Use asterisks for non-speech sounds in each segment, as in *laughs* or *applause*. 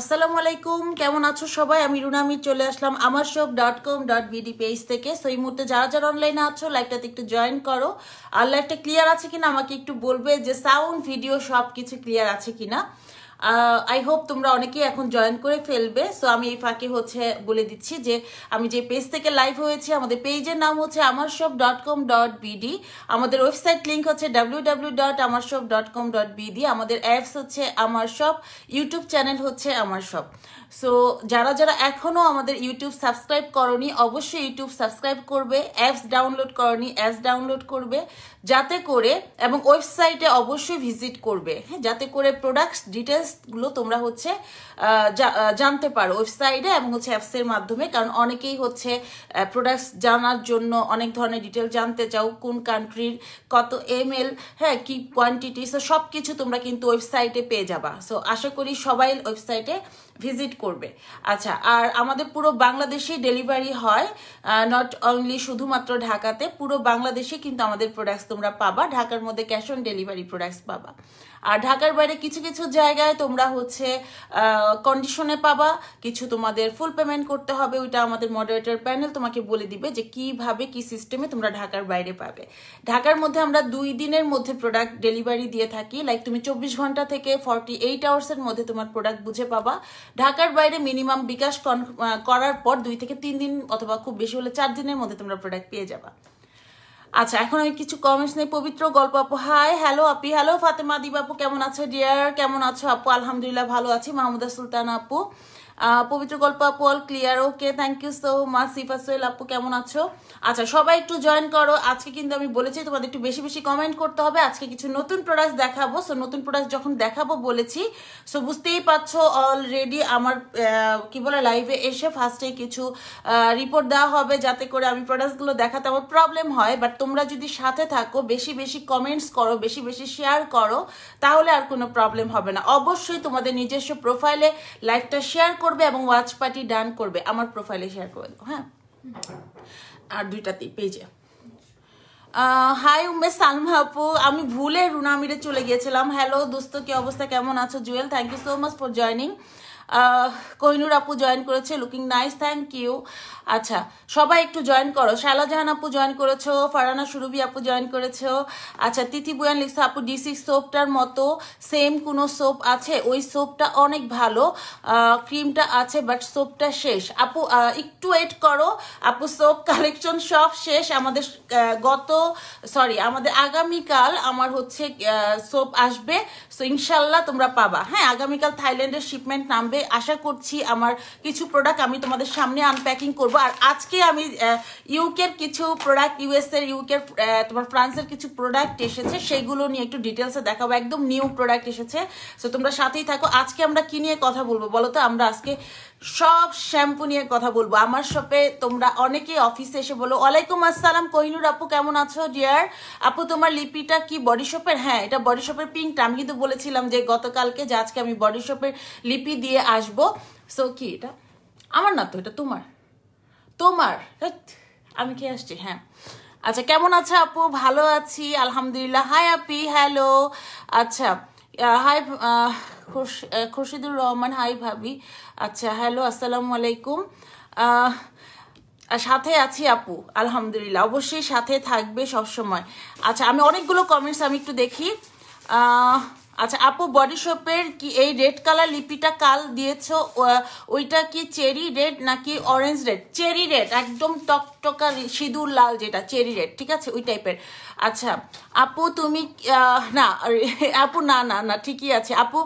আসসালামু আলাইকুম কেমন আছো সবাই আমি রুনামি চলে আসলাম Amar shop dot com dot BD page থেকে সো এই মুহূর্তে যারা যারা অনলাইনে আছো লাইভটাতে একটু জয়েন করো আর লাইভটা ক্লিয়ার আছে কিনা আমাকে একটু বলবে যে সাউন্ড ভিডিও সব কিছু ক্লিয়ার আছে কিনা আই হোপ তোমরা অনেকেই এখন জয়েন করে ফেলবে সো আমি এই ফাঁকে হচ্ছে বলে দিচ্ছি যে আমি যে পেজ থেকে লাইভ হয়েছি আমাদের পেজের নাম হচ্ছে Amar Shob dot com dot BD আমাদের ওয়েবসাইট লিঙ্ক হচ্ছে W W dot Amar Shob dot com dot BD আমাদের অ্যাপস হচ্ছে আমার সব ইউটিউব চ্যানেল হচ্ছে আমার সব সো যারা যারা এখনও আমাদের ইউটিউব সাবস্ক্রাইব করনি অবশ্যই ইউটিউব সাবস্ক্রাইব করবে অ্যাপস ডাউনলোড করনি অ্যাপস ডাউনলোড করবে যাতে করে এবং ওয়েবসাইটে অবশ্যই ভিজিট করবে হ্যাঁ যাতে করে প্রোডাক্টস ডিটেলসগুলো তোমরা হচ্ছে জানতে পারো ওয়েবসাইটে এবং হচ্ছে অ্যাপসের মাধ্যমে কারণ অনেকেই হচ্ছে প্রোডাক্টস জানার জন্য অনেক ধরনের ডিটেল জানতে চাও কোন কান্ট্রির কত এম এল হ্যাঁ কি কোয়ান্টিটি সো সব কিছু তোমরা কিন্তু ওয়েবসাইটে পেয়ে যাবা সো আশা করি সবাই ওয়েবসাইটে ভিজিট করবে আচ্ছা আর আমাদের পুরো বাংলাদেশে ডেলিভারি হয় নট অনলি শুধুমাত্র ঢাকাতে পুরো বাংলাদেশে কিন্তু আমাদের প্রোডাক্টস তোমরা পাবা ঢাকার মধ্যে ক্যাশ অন ডেলিভারি প্রোডাক্টস পাবা আর ঢাকার বাইরে কিছু কিছু জায়গায় তোমরা হচ্ছে কন্ডিশনে পাবা কিছু তোমাদের ফুল পেমেন্ট করতে হবে ওইটা আমাদের মডারেটর প্যানেল তোমাকে বলে দিবে যে কিভাবে কি সিস্টেমে তোমরা ঢাকার বাইরে পাবে ঢাকার মধ্যে আমরা দুই দিনের মধ্যে প্রোডাক্ট ডেলিভারি দিয়ে থাকি লাইক তুমি চব্বিশ ঘন্টা থেকে ফর্টি এইট আওয়ার্সের মধ্যে তোমার প্রোডাক্ট বুঝে পাবা ঢাকার বাইরে মিনিমাম বিকাশ করার পর দুই থেকে তিন দিন অথবা খুব বেশি হলে চার দিনের মধ্যে তোমরা প্রোডাক্ট পেয়ে যাবা আচ্ছা এখন আমি কিছু কমেন্টস নেই পবিত্র গল্প আপু হাই হ্যালো আপি হ্যালো ফাতেমা দিবাপু কেমন আছো ডিয়ার কেমন আছো আপু আলহামদুলিল্লাহ ভালো আছি মাহমুদা সুলতান আপু পবিত্র গল্প আপু all clear okay thank you so much Sifa Soyel আপু কেমন আছো আচ্ছা সবাই একটু জয়েন করো আজকে কিন্তু আমি বলেছি তোমাদের একটু বেশি বেশি কমেন্ট করতে হবে আজকে কিছু নতুন প্রোডাক্ট দেখাবো সো নতুন প্রোডাক্ট যখন দেখাবো বলেছি সো বুঝতেই পারছো অলরেডি আমার কি বলে লাইভে এসে ফার্স্টে কিছু রিপোর্ট দেওয়া হবে যাতে করে আমি প্রোডাক্টগুলো দেখাতে আমার প্রবলেম হয় বাট তোমরা যদি সাথে থাকো বেশি বেশি কমেন্টস করো বেশি বেশি শেয়ার করো তাহলে আর কোনো প্রবলেম হবে না অবশ্যই তোমাদের নিজস্ব প্রোফাইলে লাইভটা শেয়ার করবে এবং ওয়াচ পার্টি ডান করবে আমার প্রোফাইলে শেয়ার করে দেবো হ্যাঁ আর দুইটাতে পেজে হাই উমেশ সালমা আপু আমি ভুলে রুনামিরে চলে গিয়েছিলাম হ্যালো দোস্ত কি অবস্থা কেমন আছো Jewel thank you so much for joining Kohinoor আপু জয়েন করেছে লুকিং নাইস থ্যাংক ইউ আচ্ছা সবাই একটু জয়েন করো শালাজাহান আপু জয়েন করেছো ফারানা সুরুবি আপু জয়েন করেছো আচ্ছা তিথি বুয়ান লিখছে আপু ডিসি সোপটার মতো সেম কোনো সোপ আছে ওই সোপটা অনেক ভালো ক্রিমটা আছে বাট সোপটা শেষ আপু একটু ওয়েট করো আপু সোপ কালেকশন সব শেষ আমাদের গত সরি আমাদের আগামীকাল আমার হচ্ছে সোপ আসবে সো ইনশাল্লাহ তোমরা পাবা হ্যাঁ আগামীকাল থাইল্যান্ডের শিপমেন্ট নামবে আশা করছি আমার কিছু প্রোডাক্ট আমি তোমাদের সামনে আনপ্যাকিং করবো আর আজকে আমি ইউকের কিছু প্রোডাক্ট ইউএসের ইউকের তোমার ফ্রান্সের কিছু প্রোডাক্ট এসেছে সেগুলো নিয়ে একটু ডিটেলসে দেখাবো একদম নিউ প্রোডাক্ট এসেছে সো তোমরা সাথেই থাকো আজকে আমরা কি নিয়ে কথা বলবো বলো তো আমরা আজকে সব শ্যাম্পু নিয়ে কথা বলবো আমার শপে তোমরা অনেকে অফিসে এসে বলো ওয়ালাইকুম আসসালাম কোহিনুর আপু কেমন আছো ডিয়ার আপু তোমার লিপিটা কি বডি শপের হ্যাঁ এটা বডি শপের পিঙ্কটা আমি কিন্তু বলেছিলাম যে গতকালকে যে আজকে আমি বডি শপের লিপি দিয়ে আসবো সো কি এটা আমার না তো এটা তোমার তোমার আমি খেয়ে আসছি হ্যাঁ আচ্ছা কেমন আছে আপু ভালো আছি আলহামদুলিল্লাহ হাই আপি হ্যালো আচ্ছা হাই খুরশিদুর রহমান হাই ভাবি আচ্ছা হ্যালো আসসালামু আলাইকুম সাথে আছি আপু আলহামদুলিল্লাহ অবশ্যই সাথে থাকবে সবসময় আচ্ছা আমি অনেকগুলো কমেন্টস আমি একটু দেখি আচ্ছা আপু বডি শপের কি এই রেড কালার লিপিটা কাল দিয়েছ ওইটা কি চেরি রেড নাকি অরেঞ্জ রেড চেরি রেড একদম টকটকা সিঁদুর লাল যেটা চেরি রেড ঠিক আছে ওই টাইপের আচ্ছা আপু তুমি না আপু না না না ঠিকই আছে আপু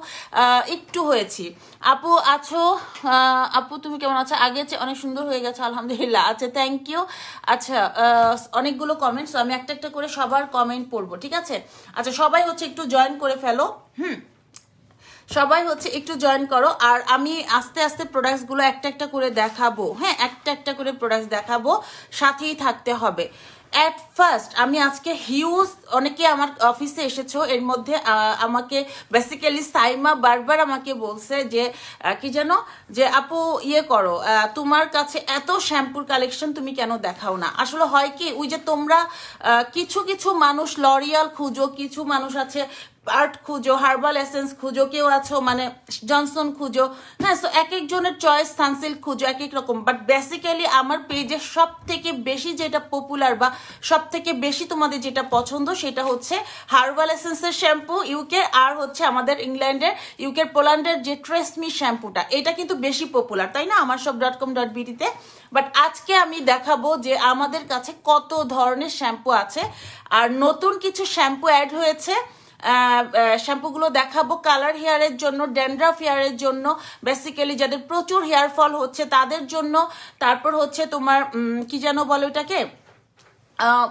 একটু হয়েছি আপু আছো আপু তুমি কেমন আছো আগে অনেক সুন্দর হয়ে গেছে আলহামদুলিল্লাহ আচ্ছা থ্যাংক ইউ আচ্ছা অনেকগুলো কমেন্টস আমি একটা একটা করে সবার কমেন্ট পড়বো ঠিক আছে আচ্ছা সবাই হচ্ছে একটু জয়েন করে ফেলো হুম সবাই হচ্ছে একটু জয়েন করো আর আমি আস্তে আস্তে প্রোডাক্টসগুলো একটা একটা করে দেখাবো হ্যাঁ একটা একটা করে প্রোডাক্টস দেখাবো সাথেই থাকতে হবে অ্যাট ফার্স্ট আমি আজকে হিউজ অনেকে আমার অফিসে এসেছো এর মধ্যে আমাকে বেসিক্যালি সাইমা বারবার আমাকে বলছে যে কি যেন যে আপু ইয়ে করো তোমার কাছে এত শ্যাম্পুর কালেকশন তুমি কেন দেখাও না আসলে হয় কি ওই যে তোমরা কিছু কিছু মানুষ লরিয়াল খুঁজো কিছু মানুষ আছে আর্ট খুঁজো হার্বাল এসেন্স খুঁজো কেউ আছো মানে জনসন খুঁজো হ্যাঁ সো এক একজনের চয়েস সানসিল্ক খুঁজো এক এক রকম বাট বেসিক্যালি আমার পেজে সব থেকে বেশি যেটা পপুলার বা সব থেকে বেশি তোমাদের যেটা পছন্দ সেটা হচ্ছে হার্বাল এসেন্সের শ্যাম্পু ইউকে আর হচ্ছে আমাদের ইংল্যান্ডের ইউকের পোল্যান্ডের যে ট্রেসমি শ্যাম্পুটা এটা কিন্তু বেশি পপুলার তাই না Amar Shob dot com dot বিটিতে বাট আজকে আমি দেখাবো যে আমাদের কাছে কত ধরনের শ্যাম্পু আছে আর নতুন কিছু শ্যাম্পু অ্যাড হয়েছে শ্যাম্পুগুলো দেখাবো কালার হেয়ারের জন্য ড্যান্ড্রাফ হেয়ারের জন্য বেসিক্যালি যাদের প্রচুর হেয়ার ফল হচ্ছে তাদের জন্য তারপর হচ্ছে তোমার কি যেন বলো এটাকে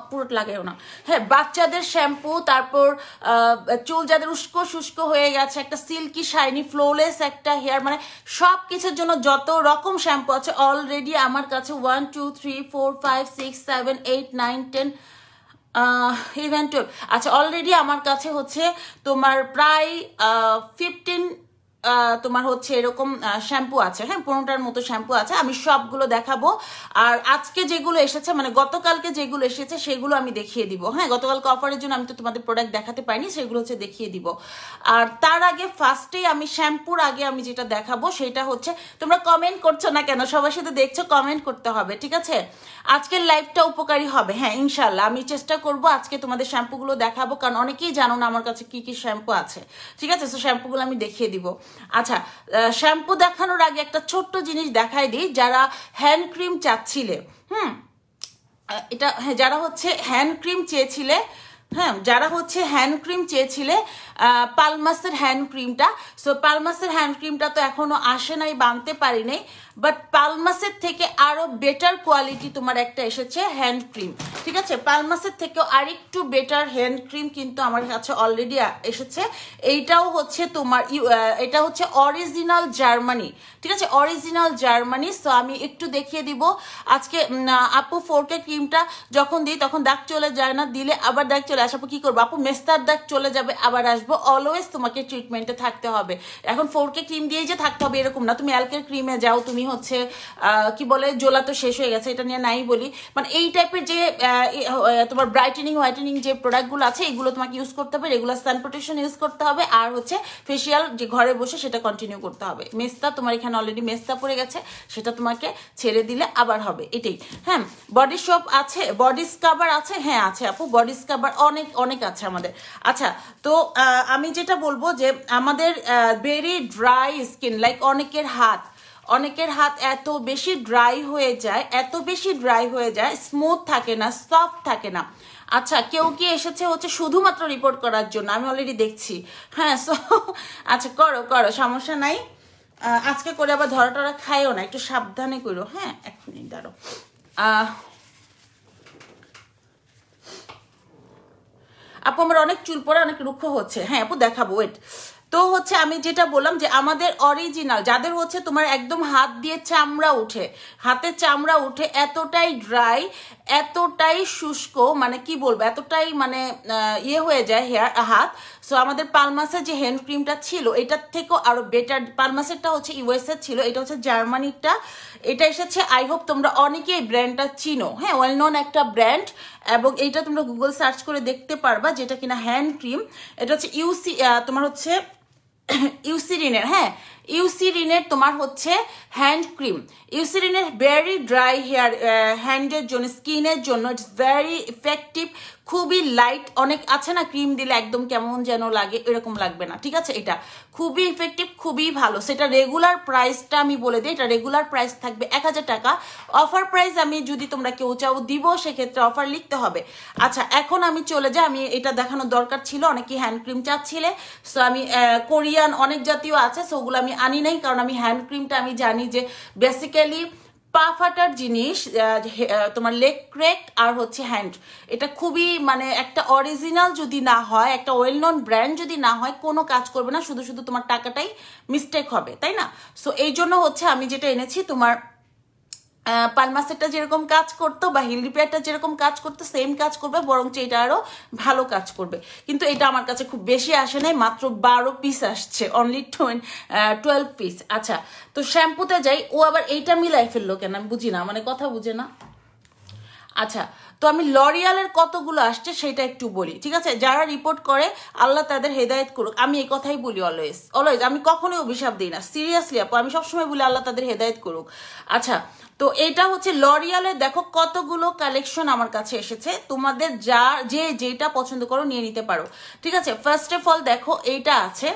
পুরো লাগেও না হ্যাঁ বাচ্চাদের শ্যাম্পু তারপর চুল যাদের উস্কো শুষ্ক হয়ে গেছে একটা সিল্কি শাইনি ফ্লোলেস একটা হেয়ার মানে সব কিছুর জন্য যত রকম শ্যাম্পু আছে অলরেডি আমার কাছে one two three four five six seven eight nine ten event আচ্ছা অলরেডি আমার কাছে হচ্ছে তোমার প্রায় ফিফটিন তোমার হচ্ছে এরকম শ্যাম্পু আছে হ্যাঁ পনেরোটার মতো শ্যাম্পু আছে আমি সবগুলো দেখাবো আর আজকে যেগুলো এসেছে মানে গতকালকে যেগুলো এসেছে সেগুলো আমি দেখিয়ে দিব হ্যাঁ গতকালকে অফারের জন্য আমি তো তোমাদের প্রোডাক্ট দেখাতে পাইনি সেগুলো হচ্ছে দেখিয়ে দিব আর তার আগে ফার্স্টেই আমি শ্যাম্পুর আগে আমি যেটা দেখাবো সেটা হচ্ছে তোমরা কমেন্ট করছো না কেন সবার সাথে দেখছো কমেন্ট করতে হবে ঠিক আছে আজকের লাইফটা উপকারী হবে হ্যাঁ ইনশাল্লাহ আমি চেষ্টা করব আজকে তোমাদের শ্যাম্পুগুলো দেখাবো কারণ অনেকেই জানো না আমার কাছে কি কি শ্যাম্পু আছে ঠিক আছে তো শ্যাম্পুগুলো আমি দেখিয়ে দিব আচ্ছা শ্যাম্পু দেখানোর আগে একটা ছোট্ট জিনিস দেখাই দিই যারা হ্যান্ড ক্রিম চাচ্ছিলে হুম এটা যারা হচ্ছে হ্যান্ড ক্রিম চেয়েছিলে হ্যাঁ যারা হচ্ছে হ্যান্ড ক্রিম চেয়েছিলে পালমাসের হ্যান্ড ক্রিমটা সো পালমাসের হ্যান্ড ক্রিমটা তো এখনও আসে নাই বানতে পারি নাই বাট পালমাসের থেকে আরও বেটার কোয়ালিটি তোমার একটা এসেছে হ্যান্ড ক্রিম ঠিক আছে পালমাসের থেকেও আরেকটু বেটার হ্যান্ড ক্রিম কিন্তু আমার কাছে অলরেডি এসেছে এইটাও হচ্ছে তোমার এটা হচ্ছে অরিজিনাল জার্মানি ঠিক আছে অরিজিনাল জার্মানি সো আমি একটু দেখিয়ে দিব আজকে আপু ফোরকে ক্রিমটা যখন দিই তখন দাগ চলে যায় না দিলে আবার দাগ চলে আসে আপু কী করবো আপু মেস্তার দাগ চলে যাবে আবার আসবে আসবো অলওয়েজ তোমাকে ট্রিটমেন্টে থাকতে হবে এখন ফোর কে ক্রিম দিয়ে যে থাকতে হবে এরকম না তুমি অ্যালকের ক্রিমে যাও তুমি হচ্ছে কি বলে জোলা তো শেষ হয়ে গেছে এটা নিয়ে নাই বলি মানে এই টাইপের যে তোমার ব্রাইটেনিং হোয়াইটেনিং যে প্রোডাক্টগুলো আছে এগুলো তোমাকে ইউজ করতে হবে রেগুলার সান প্রোটেকশন ইউজ করতে হবে আর হচ্ছে ফেসিয়াল যে ঘরে বসে সেটা কন্টিনিউ করতে হবে মেস্তা তোমার এখানে অলরেডি মেস্তা পড়ে গেছে সেটা তোমাকে ছেড়ে দিলে আবার হবে এটাই হ্যাঁ বডি শপ আছে বডি স্কাবার আছে হ্যাঁ আছে আপু বডি স্কাবার অনেক অনেক আছে আমাদের আচ্ছা তো আমি যেটা বলবো যে আমাদের ভেরি ড্রাই স্কিন লাইক অনেকের হাত অনেকের হাত এত বেশি ড্রাই হয়ে যায় এত বেশি ড্রাই হয়ে যায় স্মুথ থাকে না সফট থাকে না আচ্ছা কেউ কি এসেছে হচ্ছে শুধুমাত্র রিপোর্ট করার জন্য আমি অলরেডি দেখছি হ্যাঁ সো আচ্ছা করো করো সমস্যা নাই আজকে করে আবার ধরা টরা খাইও না একটু সাবধানে করো হ্যাঁ এক মিনিট দাঁড়ো আপু আমার অনেক চুল পরে অনেক রুক্ষ হচ্ছে হ্যাঁ আপু দেখাবো ওয়েট তো হচ্ছে আমি যেটা বললাম যে আমাদের অরিজিনাল যাদের হচ্ছে তোমার একদম হাত দিয়ে চামড়া উঠে হাতে চামড়া উঠে এতটাই ড্রাই এতটাই শুষ্ক মানে কি বলবো এতটাই মানে ইয়ে হয়ে যায় হেয়ার হাত সো আমাদের পালমাসের যে হ্যান্ড ক্রিমটা ছিল এটার থেকেও আরও বেটার পালমাসেরটা হচ্ছে ইউএসএর ছিল এটা হচ্ছে জার্মানিরটা এটা এসেছে আই হোপ তোমরা অনেকে এই ব্র্যান্ডটা চিনো হ্যাঁ ওয়েল নন একটা ব্র্যান্ড এবং এইটা তোমরা গুগল সার্চ করে দেখতে পারবা যেটা কিনা হ্যান্ড ক্রিম এটা হচ্ছে ইউসি তোমার হচ্ছে ইউসিরিনের *clears throat* হ্যাঁ ইউসিরিনের তোমার হচ্ছে হ্যান্ড ক্রিম ইউসিরিনের ভেরি ড্রাই হেয়ার হ্যান্ডের জন্য স্কিনের জন্য ইটস ভেরি ইফেক্টিভ খুবই লাইট অনেক আছে না ক্রিম দিলে একদম কেমন যেন লাগে এরকম লাগবে না ঠিক আছে এটা খুবই ইফেক্টিভ খুবই ভালো সেটা রেগুলার প্রাইসটা আমি বলে দিই এটা রেগুলার প্রাইস থাকবে এক টাকা অফার প্রাইস আমি যদি তোমরা কেউ চাও দিব সেক্ষেত্রে অফার লিখতে হবে আচ্ছা এখন আমি চলে যাই আমি এটা দেখানোর দরকার ছিল অনেকে হ্যান্ড ক্রিম চাচ্ছিলে সো আমি কোরিয়ান অনেক জাতীয় আছে সো ওগুলো আমি আনি নাই কারণ আমি হ্যান্ড ক্রিমটা আমি জানি যে বেসিক্যালি পা ফাটার জিনিস তোমার লেগ ক্রেক আর হচ্ছে হ্যান্ড এটা খুবই মানে একটা অরিজিনাল যদি না হয় একটা ওয়েল নন ব্র্যান্ড যদি না হয় কোনো কাজ করবে না শুধু শুধু তোমার টাকাটাই মিস্টেক হবে তাই না সো এই জন্য হচ্ছে আমি যেটা এনেছি তোমার পালমাসেরটা যেরকম কাজ করতো বা হিল রিপেয়ারটা যেরকম কাজ করতো সেম কাজ করবে বরঞ্চ এটা আরও ভালো কাজ করবে কিন্তু এটা আমার কাছে খুব বেশি আসে নাই মাত্র বারো পিস আসছে অনলি টুয়েলভ পিস আচ্ছা তো শ্যাম্পুতে যাই ও আবার এইটা মিলাই ফেললো কেন আমি বুঝি না মানে কথা বুঝে না আচ্ছা তো আমি লরিয়ালের কতগুলো আসছে সেটা একটু বলি ঠিক আছে যারা রিপোর্ট করে আল্লাহ তাদের হেদায়ত করুক আমি এই কথাই বলি অলওয়েজ অলওয়েজ আমি কখনোই অভিশাপ দিই না সিরিয়াসলি আপু আমি সবসময় বলি আল্লাহ তাদের হেদায়ত করুক আচ্ছা তো এটা হচ্ছে লরিয়ালের দেখো কতগুলো কালেকশন আমার কাছে এসেছে তোমাদের যা যে যেটা পছন্দ করো নিয়ে নিতে পারো ঠিক আছে ফার্স্ট অফ অল দেখো এইটা আছে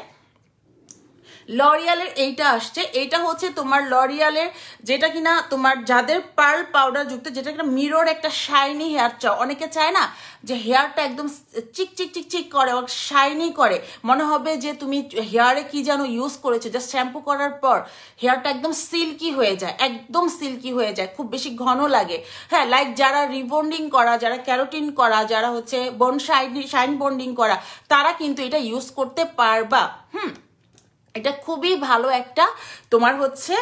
লরিয়ালের এইটা আসছে এইটা হচ্ছে তোমার লরিয়ালের যেটা কিনা তোমার যাদের পার্ল পাউডার যুক্ত যেটা কিনা মিরোর একটা শাইনি হেয়ার চাও অনেকে চায় না যে হেয়ারটা একদম চিক চিক চিক চিক করে এবং শাইনি করে মনে হবে যে তুমি হেয়ারে কি যেন ইউজ করেছো জাস্ট শ্যাম্পু করার পর হেয়ারটা একদম সিল্কি হয়ে যায় একদম সিল্কি হয়ে যায় খুব বেশি ঘন লাগে হ্যাঁ লাইক যারা রিবন্ডিং করা যারা ক্যারোটিন করা যারা হচ্ছে বন শাইনি শাইন বন্ডিং করা তারা কিন্তু এটা ইউজ করতে পারবা হুম এটা খুবই ভালো একটা তোমার হচ্ছে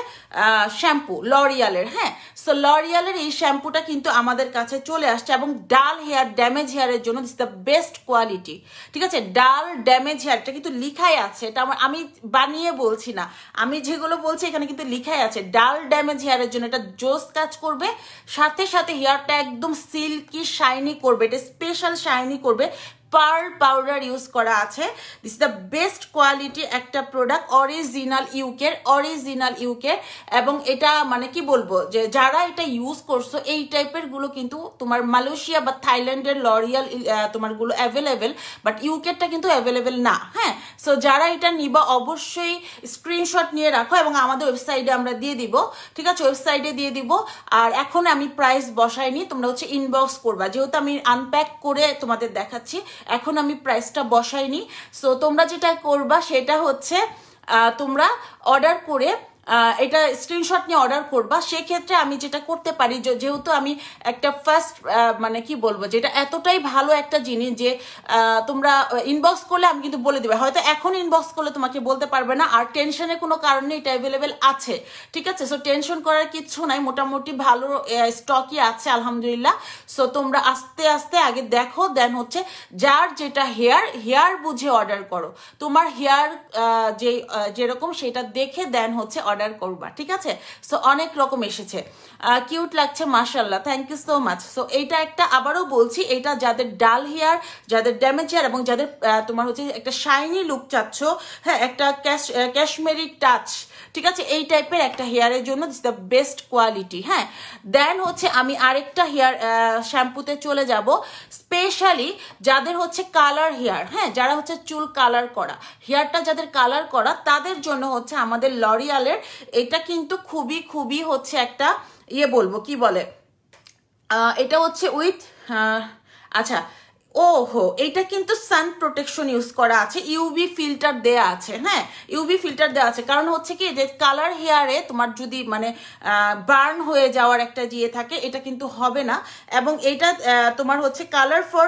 শ্যাম্পু লরিয়ালের হ্যাঁ সো লরিয়ালের এই শ্যাম্পুটা কিন্তু আমাদের কাছে চলে আসছে এবং ডাল হেয়ার ড্যামেজ হেয়ারের জন্য দিস দ্য বেস্ট কোয়ালিটি ঠিক আছে ডাল ড্যামেজ হেয়ারটা কিন্তু লিখাই আছে এটা আমার আমি বানিয়ে বলছি না আমি যেগুলো বলছি এখানে কিন্তু লিখাই আছে ডাল ড্যামেজ হেয়ারের জন্য এটা জোস কাজ করবে সাথে সাথে হেয়ারটা একদম সিল্কি শাইনি করবে এটা স্পেশাল শাইনি করবে পার পাউডার ইউজ করা আছে দিস দ্য বেস্ট কোয়ালিটি একটা প্রোডাক্ট অরিজিনাল ইউকের অরিজিনাল ইউকে এবং এটা মানে কি বলবো যে যারা এটা ইউজ করছো এই টাইপের গুলো কিন্তু তোমার মালয়েশিয়া বা থাইল্যান্ডের লরিয়াল তোমার গুলো অ্যাভেলেবেল বাট ইউকেরটা কিন্তু অ্যাভেলেবেল না হ্যাঁ সো যারা এটা নিবা অবশ্যই স্ক্রিনশট নিয়ে রাখো এবং আমাদের ওয়েবসাইটে আমরা দিয়ে দিব ঠিক আছে ওয়েবসাইটে দিয়ে দিব আর এখন আমি প্রাইস বসাইনি তোমরা হচ্ছে ইনবক্স করবা যেহেতু আমি আনপ্যাক করে তোমাদের দেখাচ্ছি এখন আমি প্রাইসটা বসাইনি সো তোমরা যেটা করবা সেটা হচ্ছে তোমরা অর্ডার করে এটা স্ক্রিনশট নিয়ে অর্ডার করবা সেক্ষেত্রে আমি যেটা করতে পারি যেহেতু আমি একটা ফার্স্ট মানে কি বলবো যেটা এতটাই ভালো একটা জিনিস যে তোমরা ইনবক্স করলে আমি কিন্তু বলে দেবে হয়তো এখন ইনবক্স করলে তোমাকে বলতে পারবে না আর টেনশনের কোনো কারণে এটা অ্যাভেলেবেল আছে ঠিক আছে সো টেনশন করার কিছু নাই মোটামুটি ভালো স্টকই আছে আলহামদুলিল্লাহ সো তোমরা আস্তে আস্তে আগে দেখো দেন হচ্ছে যার যেটা হেয়ার হেয়ার বুঝে অর্ডার করো তোমার হেয়ার যে যেরকম সেটা দেখে দেন হচ্ছে অর্ডার করবা ঠিক আছে সো অনেক রকম এসেছে কিউট লাগছে মার্শাল্লাহ thank you so much so এইটা একটা আবারও বলছি এটা যাদের ডাল হেয়ার যাদের ড্যামেজ হেয়ার এবং যাদের তোমার হচ্ছে একটা শাইনি লুক চাচ্ছ হ্যাঁ একটা ক্যাশ ক্যাশমেরি টাচ ঠিক আছে এই টাইপের একটা হেয়ারের জন্য দিস দ্য বেস্ট কোয়ালিটি হ্যাঁ দেন হচ্ছে আমি আরেকটা হেয়ার শ্যাম্পুতে চলে যাব স্পেশালি যাদের হচ্ছে কালার হেয়ার হ্যাঁ যারা হচ্ছে চুল কালার করা হেয়ারটা যাদের কালার করা তাদের জন্য হচ্ছে আমাদের লরিয়ালের এটা কিন্তু খুবই খুবই হচ্ছে একটা ইয়ে বলবো কি বলে এটা হচ্ছে উইথ আচ্ছা ওহো এটা কিন্তু সান প্রোটেকশন ইউজ করা আছে ইউবি ফিল্টার দেয়া আছে হ্যাঁ ইউবি ফিল্টার দেওয়া আছে কারণ হচ্ছে কি যে কালার হেয়ারে তোমার যদি মানে বার্ন হয়ে যাওয়ার একটা ইয়ে থাকে এটা কিন্তু হবে না এবং এটা তোমার হচ্ছে কালার ফর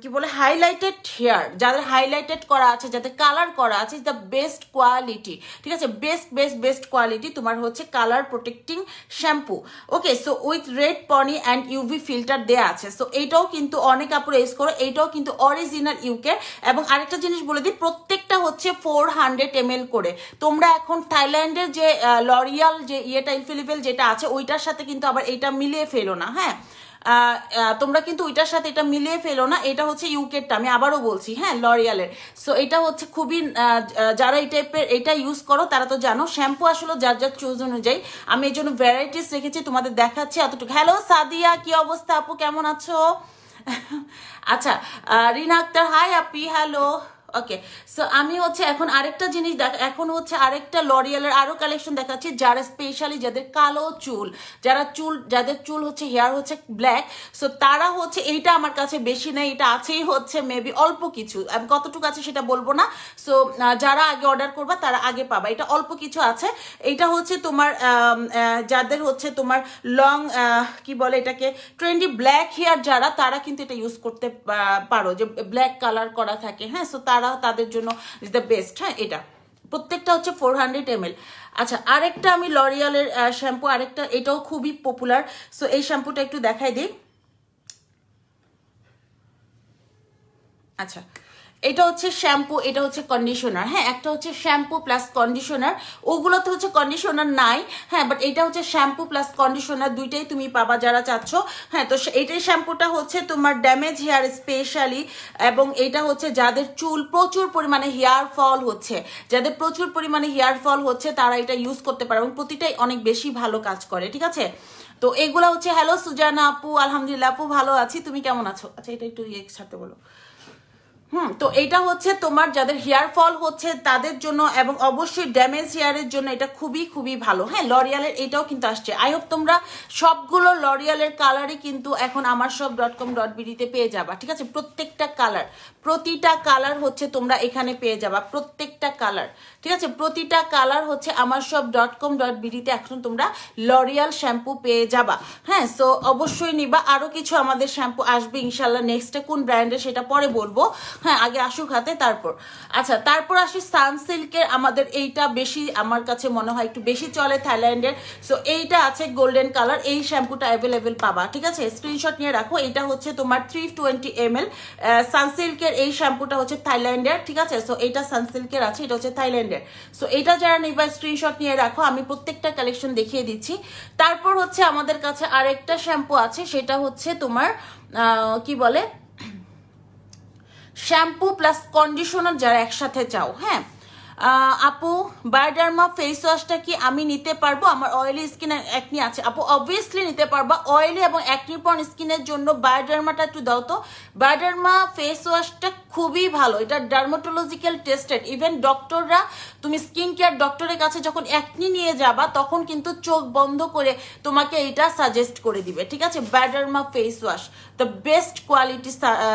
কি বলে হাইলাইটেড হেয়ার যাদের হাইলাইটেড করা আছে যাদের কালার করা আছে দ্য বেস্ট কোয়ালিটি ঠিক আছে বেস্ট বেস্ট বেস্ট কোয়ালিটি তোমার হচ্ছে colour protecting shampoo okay so with red pony and UV filter দেয়া আছে সো এইটাও কিন্তু অনেক আপুর করো এইটাও কিন্তু অরিজিনাল ইউকে এবং আরেকটা জিনিস বলে দিই প্রত্যেকটা হচ্ছে ফোর হান্ড্রেড এম করে তোমরা এখন থাইল্যান্ডের যে লরিয়াল যে ইয়েটা ইনফিলিবেল যেটা আছে ওইটার সাথে কিন্তু আবার এইটা মিলিয়ে ফেলো না হ্যাঁ তোমরা কিন্তু ওইটার সাথে এটা মিলিয়ে ফেলো না এটা হচ্ছে ইউকেরটা আমি আবারও বলছি হ্যাঁ লরিয়ালের সো এটা হচ্ছে খুবই যারা এই টাইপের এটা ইউজ করো তারা তো জানো শ্যাম্পু আসলে যার যার চুজ অনুযায়ী আমি এই জন্য ভ্যারাইটিস রেখেছি তোমাদের দেখাচ্ছি এতটুকু হ্যালো সাদিয়া কি অবস্থা আপু কেমন আছো আচ্ছা রিনা আক্তার হাই আপি হ্যালো ওকে সো আমি হচ্ছে এখন আরেকটা জিনিস দেখ এখন হচ্ছে আরেকটা লরিয়ালের আরও কালেকশন দেখাচ্ছি যারা স্পেশালি যাদের কালো চুল যারা চুল যাদের চুল হচ্ছে হেয়ার হচ্ছে ব্ল্যাক সো তারা হচ্ছে এইটা আমার কাছে বেশি নেই এটা আছেই হচ্ছে মেবি অল্প কিছু আমি কতটুকু আছে সেটা বলবো না সো যারা আগে অর্ডার করবা তারা আগে পাবা এটা অল্প কিছু আছে এটা হচ্ছে তোমার যাদের হচ্ছে তোমার লং কি বলে এটাকে ট্রেন্ডি ব্ল্যাক হেয়ার যারা তারা কিন্তু এটা ইউজ করতে পারো যে ব্ল্যাক কালার করা থাকে হ্যাঁ সো তারা তারা তাদের জন্য ইজ দ্য বেস্ট হ্যাঁ এটা প্রত্যেকটা হচ্ছে ফোর হান্ড্রেড এম আচ্ছা আরেকটা আমি লরিয়ালের শ্যাম্পু আরেকটা এটাও খুবই পপুলার সো এই শ্যাম্পুটা একটু দেখাই দিই আচ্ছা এটা হচ্ছে শ্যাম্পু এটা হচ্ছে কন্ডিশনার হ্যাঁ একটা হচ্ছে শ্যাম্পু প্লাস কন্ডিশনার ওগুলোতে হচ্ছে কন্ডিশনার নাই হ্যাঁ বাট এটা হচ্ছে শ্যাম্পু প্লাস কন্ডিশনার দুইটাই তুমি পাবা যারা চাচ্ছ হ্যাঁ তো এইটাই শ্যাম্পুটা হচ্ছে তোমার ড্যামেজ হেয়ার স্পেশালি এবং এটা হচ্ছে যাদের চুল প্রচুর পরিমাণে হেয়ার ফল হচ্ছে যাদের প্রচুর পরিমাণে হেয়ার ফল হচ্ছে তারা এটা ইউজ করতে পারে এবং প্রতিটাই অনেক বেশি ভালো কাজ করে ঠিক আছে তো এগুলো হচ্ছে হ্যালো সুজানা আপু আলহামদুলিল্লাহ আপু ভালো আছি তুমি কেমন আছো আচ্ছা এটা একটু ইয়ে ছাড়তে বলো হুম তো এটা হচ্ছে তোমার যাদের হেয়ার ফল হচ্ছে তাদের জন্য এবং অবশ্যই ড্যামেজ হেয়ারের জন্য এটা খুবই খুবই ভালো হ্যাঁ লরিয়ালের এটাও কিন্তু আসছে আই হোপ তোমরা সবগুলো লরিয়ালের কালারই কিন্তু এখন আমার সব ডট কম ডট বিডিতে পেয়ে যাবা ঠিক আছে প্রত্যেকটা কালার প্রতিটা কালার হচ্ছে তোমরা এখানে পেয়ে যাবা প্রত্যেকটা কালার ঠিক আছে প্রতিটা কালার হচ্ছে Amar Shob dot com dot বিডিতে এখন তোমরা লরিয়াল শ্যাম্পু পেয়ে যাবা হ্যাঁ সো অবশ্যই নিবা আরও কিছু আমাদের শ্যাম্পু আসবে ইনশাল্লাহ নেক্সটে কোন ব্র্যান্ডে সেটা পরে বলবো হ্যাঁ আগে আসুক হাতে তারপর আচ্ছা তারপর আসি সানসিল্কের আমাদের এইটা বেশি আমার কাছে মনে হয় একটু বেশি চলে থাইল্যান্ডের সো এইটা আছে গোল্ডেন কালার এই শ্যাম্পুটা অ্যাভেলেবেল পাবা ঠিক আছে স্ক্রিনশট নিয়ে রাখো এটা হচ্ছে তোমার থ্রি টোয়েন্টি এম এল সানসিল্কের এই শ্যাম্পুটা হচ্ছে থাইল্যান্ডের ঠিক আছে সো এটা সানসিল্কের আছে এটা হচ্ছে থাইল্যান্ডের সো এটা যারা নিবা স্ক্রিনশট নিয়ে রাখো আমি প্রত্যেকটা কালেকশন দেখিয়ে দিচ্ছি তারপর হচ্ছে আমাদের কাছে আরেকটা শ্যাম্পু আছে সেটা হচ্ছে তোমার কি বলে শ্যাম্পু প্লাস কন্ডিশনার যারা একসাথে চাও হ্যাঁ আপু বায়োডার্মা ফেস ওয়াশটা কি আমি নিতে পারবো আমার অয়েলি স্কিন অ্যাকনি আছে আপু অবভিয়াসলি নিতে পারবা অয়েলি এবং অ্যাকনিপন স্কিনের জন্য বায়োডার্মাটা একটু দাও তো বায়োডার্মা ফেস ওয়াশটা খুবই ভালো এটা ডার্মাটোলজিক্যাল টেস্টেড ইভেন ডক্টররা তুমি স্কিন কেয়ার ডক্টরের কাছে যখন অ্যাকনি নিয়ে যাবা তখন কিন্তু চোখ বন্ধ করে তোমাকে এটা সাজেস্ট করে দিবে ঠিক আছে Bioderma face wash the best quality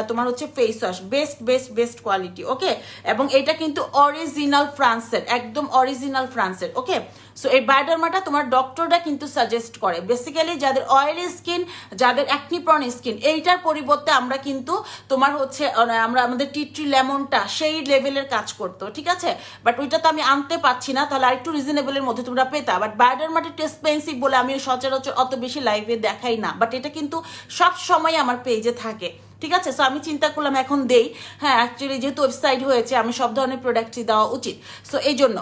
তোমার হচ্ছে face wash best best best quality okay এবং এটা কিন্তু অরিজিনাল ফ্রান্সের একদম অরিজিনাল ফ্রান্সের ওকে সো এই বায়োডার্মাটা তোমার ডক্টররা কিন্তু সাজেস্ট করে বেসিক্যালি যাদের অয়েলি স্কিন যাদের অ্যাকনিপ্রন স্কিন এইটার পরিবর্তে আমরা কিন্তু তোমার হচ্ছে আমরা আমাদের টিট্রি লেমনটা সেই লেভেলের কাজ করতো ঠিক আছে বাট ওইটা তো আমি আনতে পারছি না তাহলে আরেকটু রিজনেবলের মধ্যে তোমরা পেতা বাট বায়োডার্মাটা এক্সপেন্সিভ বলে আমি সচরাচর অত বেশি লাইভে দেখাই না বাট এটা কিন্তু সব সময় আমার পেজে থাকে ঠিক আছে সো আমি চিন্তা করলাম এখন দেই হ্যাঁ অ্যাকচুয়ালি যেহেতু ওয়েবসাইট হয়েছে আমি সব ধরনের প্রোডাক্টই দেওয়া উচিত সো এই জন্য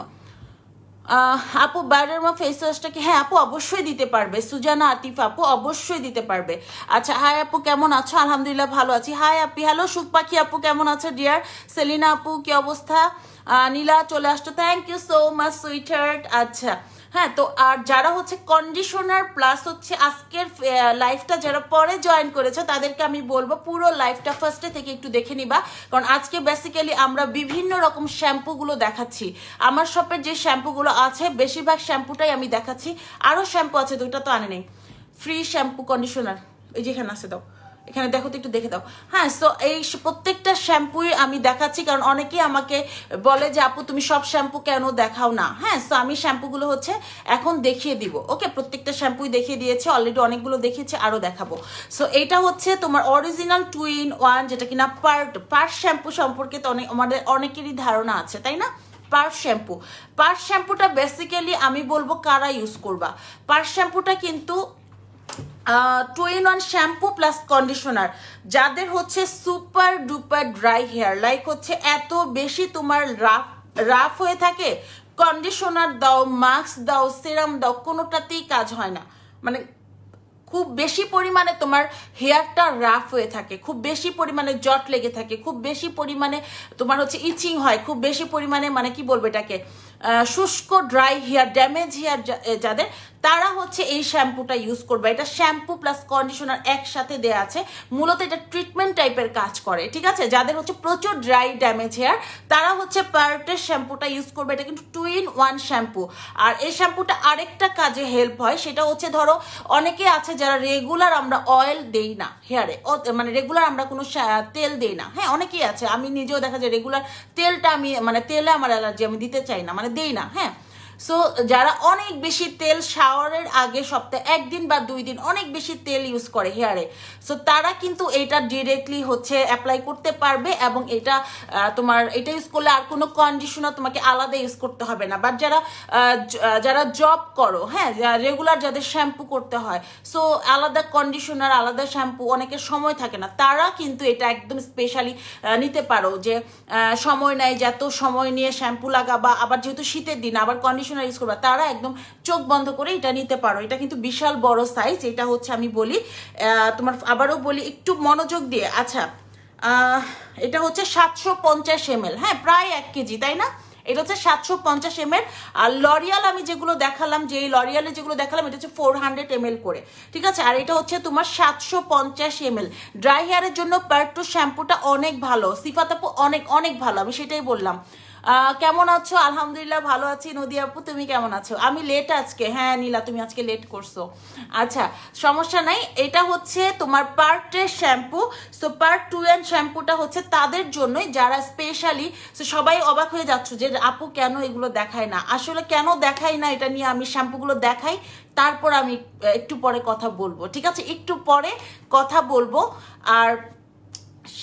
আপু বাইরের মা ফেস ওয়াশটা কি হ্যাঁ আপু অবশ্যই দিতে পারবে সুজানা আতিফ আপু অবশ্যই দিতে পারবে আচ্ছা হাই আপু কেমন আছো আলহামদুলিল্লাহ ভালো আছি হাই আপি হ্যালো সুখ পাখি আপু কেমন আছো ডিয়ার সেলিনা আপু কি অবস্থা নীলা চলে আসতো thank you so much sweetheart আচ্ছা হ্যাঁ তো আর যারা হচ্ছে কন্ডিশনার প্লাস হচ্ছে আজকের লাইফটা যারা পরে জয়েন করেছে তাদেরকে আমি বলবো পুরো লাইফটা ফার্স্টে থেকে একটু দেখে নিবা কারণ আজকে বেসিক্যালি আমরা বিভিন্ন রকম শ্যাম্পুগুলো দেখাচ্ছি আমার শপের যে শ্যাম্পুগুলো আছে বেশিরভাগ শ্যাম্পুটাই আমি দেখাচ্ছি আরও শ্যাম্পু আছে দুটা তো আনে নেই ফ্রি শ্যাম্পু কন্ডিশনার এই যেখানে আছে দাও এখানে দেখো তো একটু দেখে দাও হ্যাঁ সো এই প্রত্যেকটা শ্যাম্পুই আমি দেখাচ্ছি কারণ অনেকেই আমাকে বলে যে আপু তুমি সব শ্যাম্পু কেন দেখাও না হ্যাঁ সো আমি শ্যাম্পুগুলো হচ্ছে এখন দেখিয়ে দিব ওকে প্রত্যেকটা শ্যাম্পুই দেখিয়ে দিয়েছে অলরেডি অনেকগুলো দেখেছি আরও দেখাবো সো এটা হচ্ছে তোমার অরিজিনাল টু ইন ওয়ান যেটা কিনা পার্ট পার্ট শ্যাম্পু সম্পর্কে তো অনেক আমাদের অনেকেরই ধারণা আছে তাই না পার্স শ্যাম্পু পার্স শ্যাম্পুটা বেসিক্যালি আমি বলবো কারা ইউজ করবা পার্স শ্যাম্পুটা কিন্তু two in one shampoo plus conditioner যাদের হচ্ছে super duper dry hair like হচ্ছে এত বেশি তোমার রাফ রাফ হয়ে থাকে কন্ডিশনার দাও মাস্ক দাও সিরাম দাও কোনোটাতেই কাজ হয় না মানে খুব বেশি পরিমাণে তোমার হেয়ারটা রাফ হয়ে থাকে খুব বেশি পরিমাণে জট লেগে থাকে খুব বেশি পরিমাণে তোমার হচ্ছে ইচিং হয় খুব বেশি পরিমাণে মানে কি বলবো এটাকে শুষ্ক ড্রাই হেয়ার ড্যামেজ হেয়ার যাদের তারা হচ্ছে এই শ্যাম্পুটা ইউজ করবে এটা শ্যাম্পু প্লাস কন্ডিশনার একসাথে দেওয়া আছে মূলত এটা ট্রিটমেন্ট টাইপের কাজ করে ঠিক আছে যাদের হচ্ছে প্রচুর ড্রাই ড্যামেজ হেয়ার তারা হচ্ছে পার্টের শ্যাম্পুটা ইউজ করবে এটা কিন্তু টু ইন ওয়ান শ্যাম্পু আর এই শ্যাম্পুটা আরেকটা কাজে হেল্প হয় সেটা হচ্ছে ধরো অনেকে আছে যারা রেগুলার আমরা অয়েল দেই না হেয়ারে মানে রেগুলার আমরা কোনো তেল দেই না হ্যাঁ অনেকেই আছে আমি নিজেও দেখা যায় রেগুলার তেলটা আমি মানে তেলে আমার অ্যালার্জি আমি দিতে চাই না মানে देना है সো যারা অনেক বেশি তেল শাওয়ারের আগে সপ্তাহে একদিন বা দুই দিন অনেক বেশি তেল ইউজ করে হেয়ারে সো তারা কিন্তু এটা ডিরেক্টলি হচ্ছে অ্যাপ্লাই করতে পারবে এবং এটা তোমার এটা ইউজ করলে আর কোনো কন্ডিশনার তোমাকে আলাদা ইউজ করতে হবে না বাট যারা যারা জব করো হ্যাঁ রেগুলার যাদের শ্যাম্পু করতে হয় সো আলাদা কন্ডিশনার আলাদা শ্যাম্পু অনেকের সময় থাকে না তারা কিন্তু এটা একদম স্পেশালি নিতে পারো যে সময় নেয় যত সময় নিয়ে শ্যাম্পু লাগাবা আবার যেহেতু শীতের দিন আবার কন্ডিশন কন্ডিশনার ইউজ করবা তারা একদম চোখ বন্ধ করে এটা নিতে পারো এটা কিন্তু বিশাল বড় সাইজ এটা হচ্ছে আমি বলি তোমার আবারও বলি একটু মনোযোগ দিয়ে আচ্ছা এটা হচ্ছে সাতশো পঞ্চাশ এম হ্যাঁ প্রায় এক কেজি তাই না এটা হচ্ছে সাতশো পঞ্চাশ এম আর লরিয়াল আমি যেগুলো দেখালাম যে এই লরিয়ালে যেগুলো দেখালাম এটা হচ্ছে ফোর হান্ড্রেড এম করে ঠিক আছে আর এটা হচ্ছে তোমার সাতশো পঞ্চাশ এম ড্রাই হেয়ারের জন্য পার্ট টু শ্যাম্পুটা অনেক ভালো সিফাতাপু অনেক অনেক ভালো আমি সেটাই বললাম কেমন আছো আলহামদুলিল্লাহ ভালো আছি নদী আপু তুমি কেমন আছো আমি লেট আজকে হ্যাঁ নীলা তুমি আজকে লেট করছো আচ্ছা সমস্যা নাই এটা হচ্ছে তোমার পার্ট এর shampoo so Pert two and শ্যাম্পুটা হচ্ছে তাদের জন্যই যারা স্পেশালি সো সবাই অবাক হয়ে যাচ্ছ যে আপু কেন এগুলো দেখায় না আসলে কেন দেখাই না এটা নিয়ে আমি শ্যাম্পুগুলো দেখাই তারপর আমি একটু পরে কথা বলবো ঠিক আছে একটু পরে কথা বলবো আর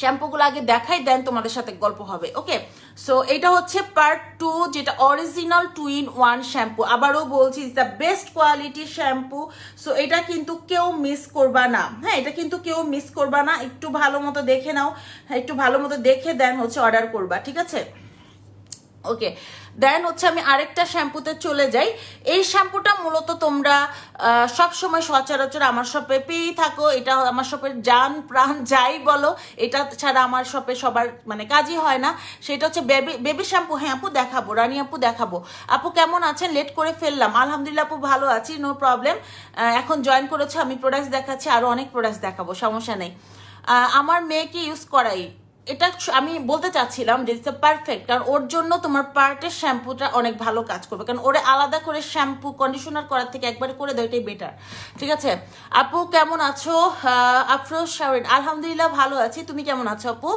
শ্যাম্পুগুলো আগে দেখাই দেন তোমাদের সাথে গল্প হবে ওকে সো এটা হচ্ছে পার্ট টু যেটা original two in one shampoo আবারও বলছি is the best quality shampoo so এটা কিন্তু কেউ মিস করবা না হ্যাঁ এটা কিন্তু কেউ মিস করবা না একটু ভালো মতো দেখে নাও হ্যাঁ, একটু ভালো মতো দেখে দেন হচ্ছে অর্ডার করবা ঠিক আছে ওকে দেন হচ্ছে আমি আরেকটা শ্যাম্পুতে চলে যাই এই শ্যাম্পুটা মূলত তোমরা সব সময় সচরাচর আমার শপে পেয়েই থাকো এটা আমার শপের যান প্রাণ যাই বলো এটা ছাড়া আমার শপে সবার মানে কাজই হয় না সেটা হচ্ছে বেবি বেবি শ্যাম্পু হ্যাঁ আপু দেখাবো রানী আপু দেখাবো আপু কেমন আছেন লেট করে ফেললাম আলহামদুলিল্লাহ আপু ভালো আছি নো প্রবলেম এখন জয়েন করেছে আমি প্রোডাক্টস দেখাচ্ছি আরও অনেক প্রোডাক্টস দেখাবো সমস্যা নেই আমার মেয়েকে ইউজ করাই এটা আমি বলতে চাচ্ছিলাম যে ইটস পারফেক্ট কারণ ওর জন্য তোমার পার্টের শ্যাম্পুটা অনেক ভালো কাজ করবে কারণ ওরে আলাদা করে শ্যাম্পু কন্ডিশনার করার থেকে একবার করে দেয় এটাই বেটার ঠিক আছে আপু কেমন আছো আফরোজ শাওরিন আলহামদুলিল্লাহ ভালো আছি তুমি কেমন আছো আপু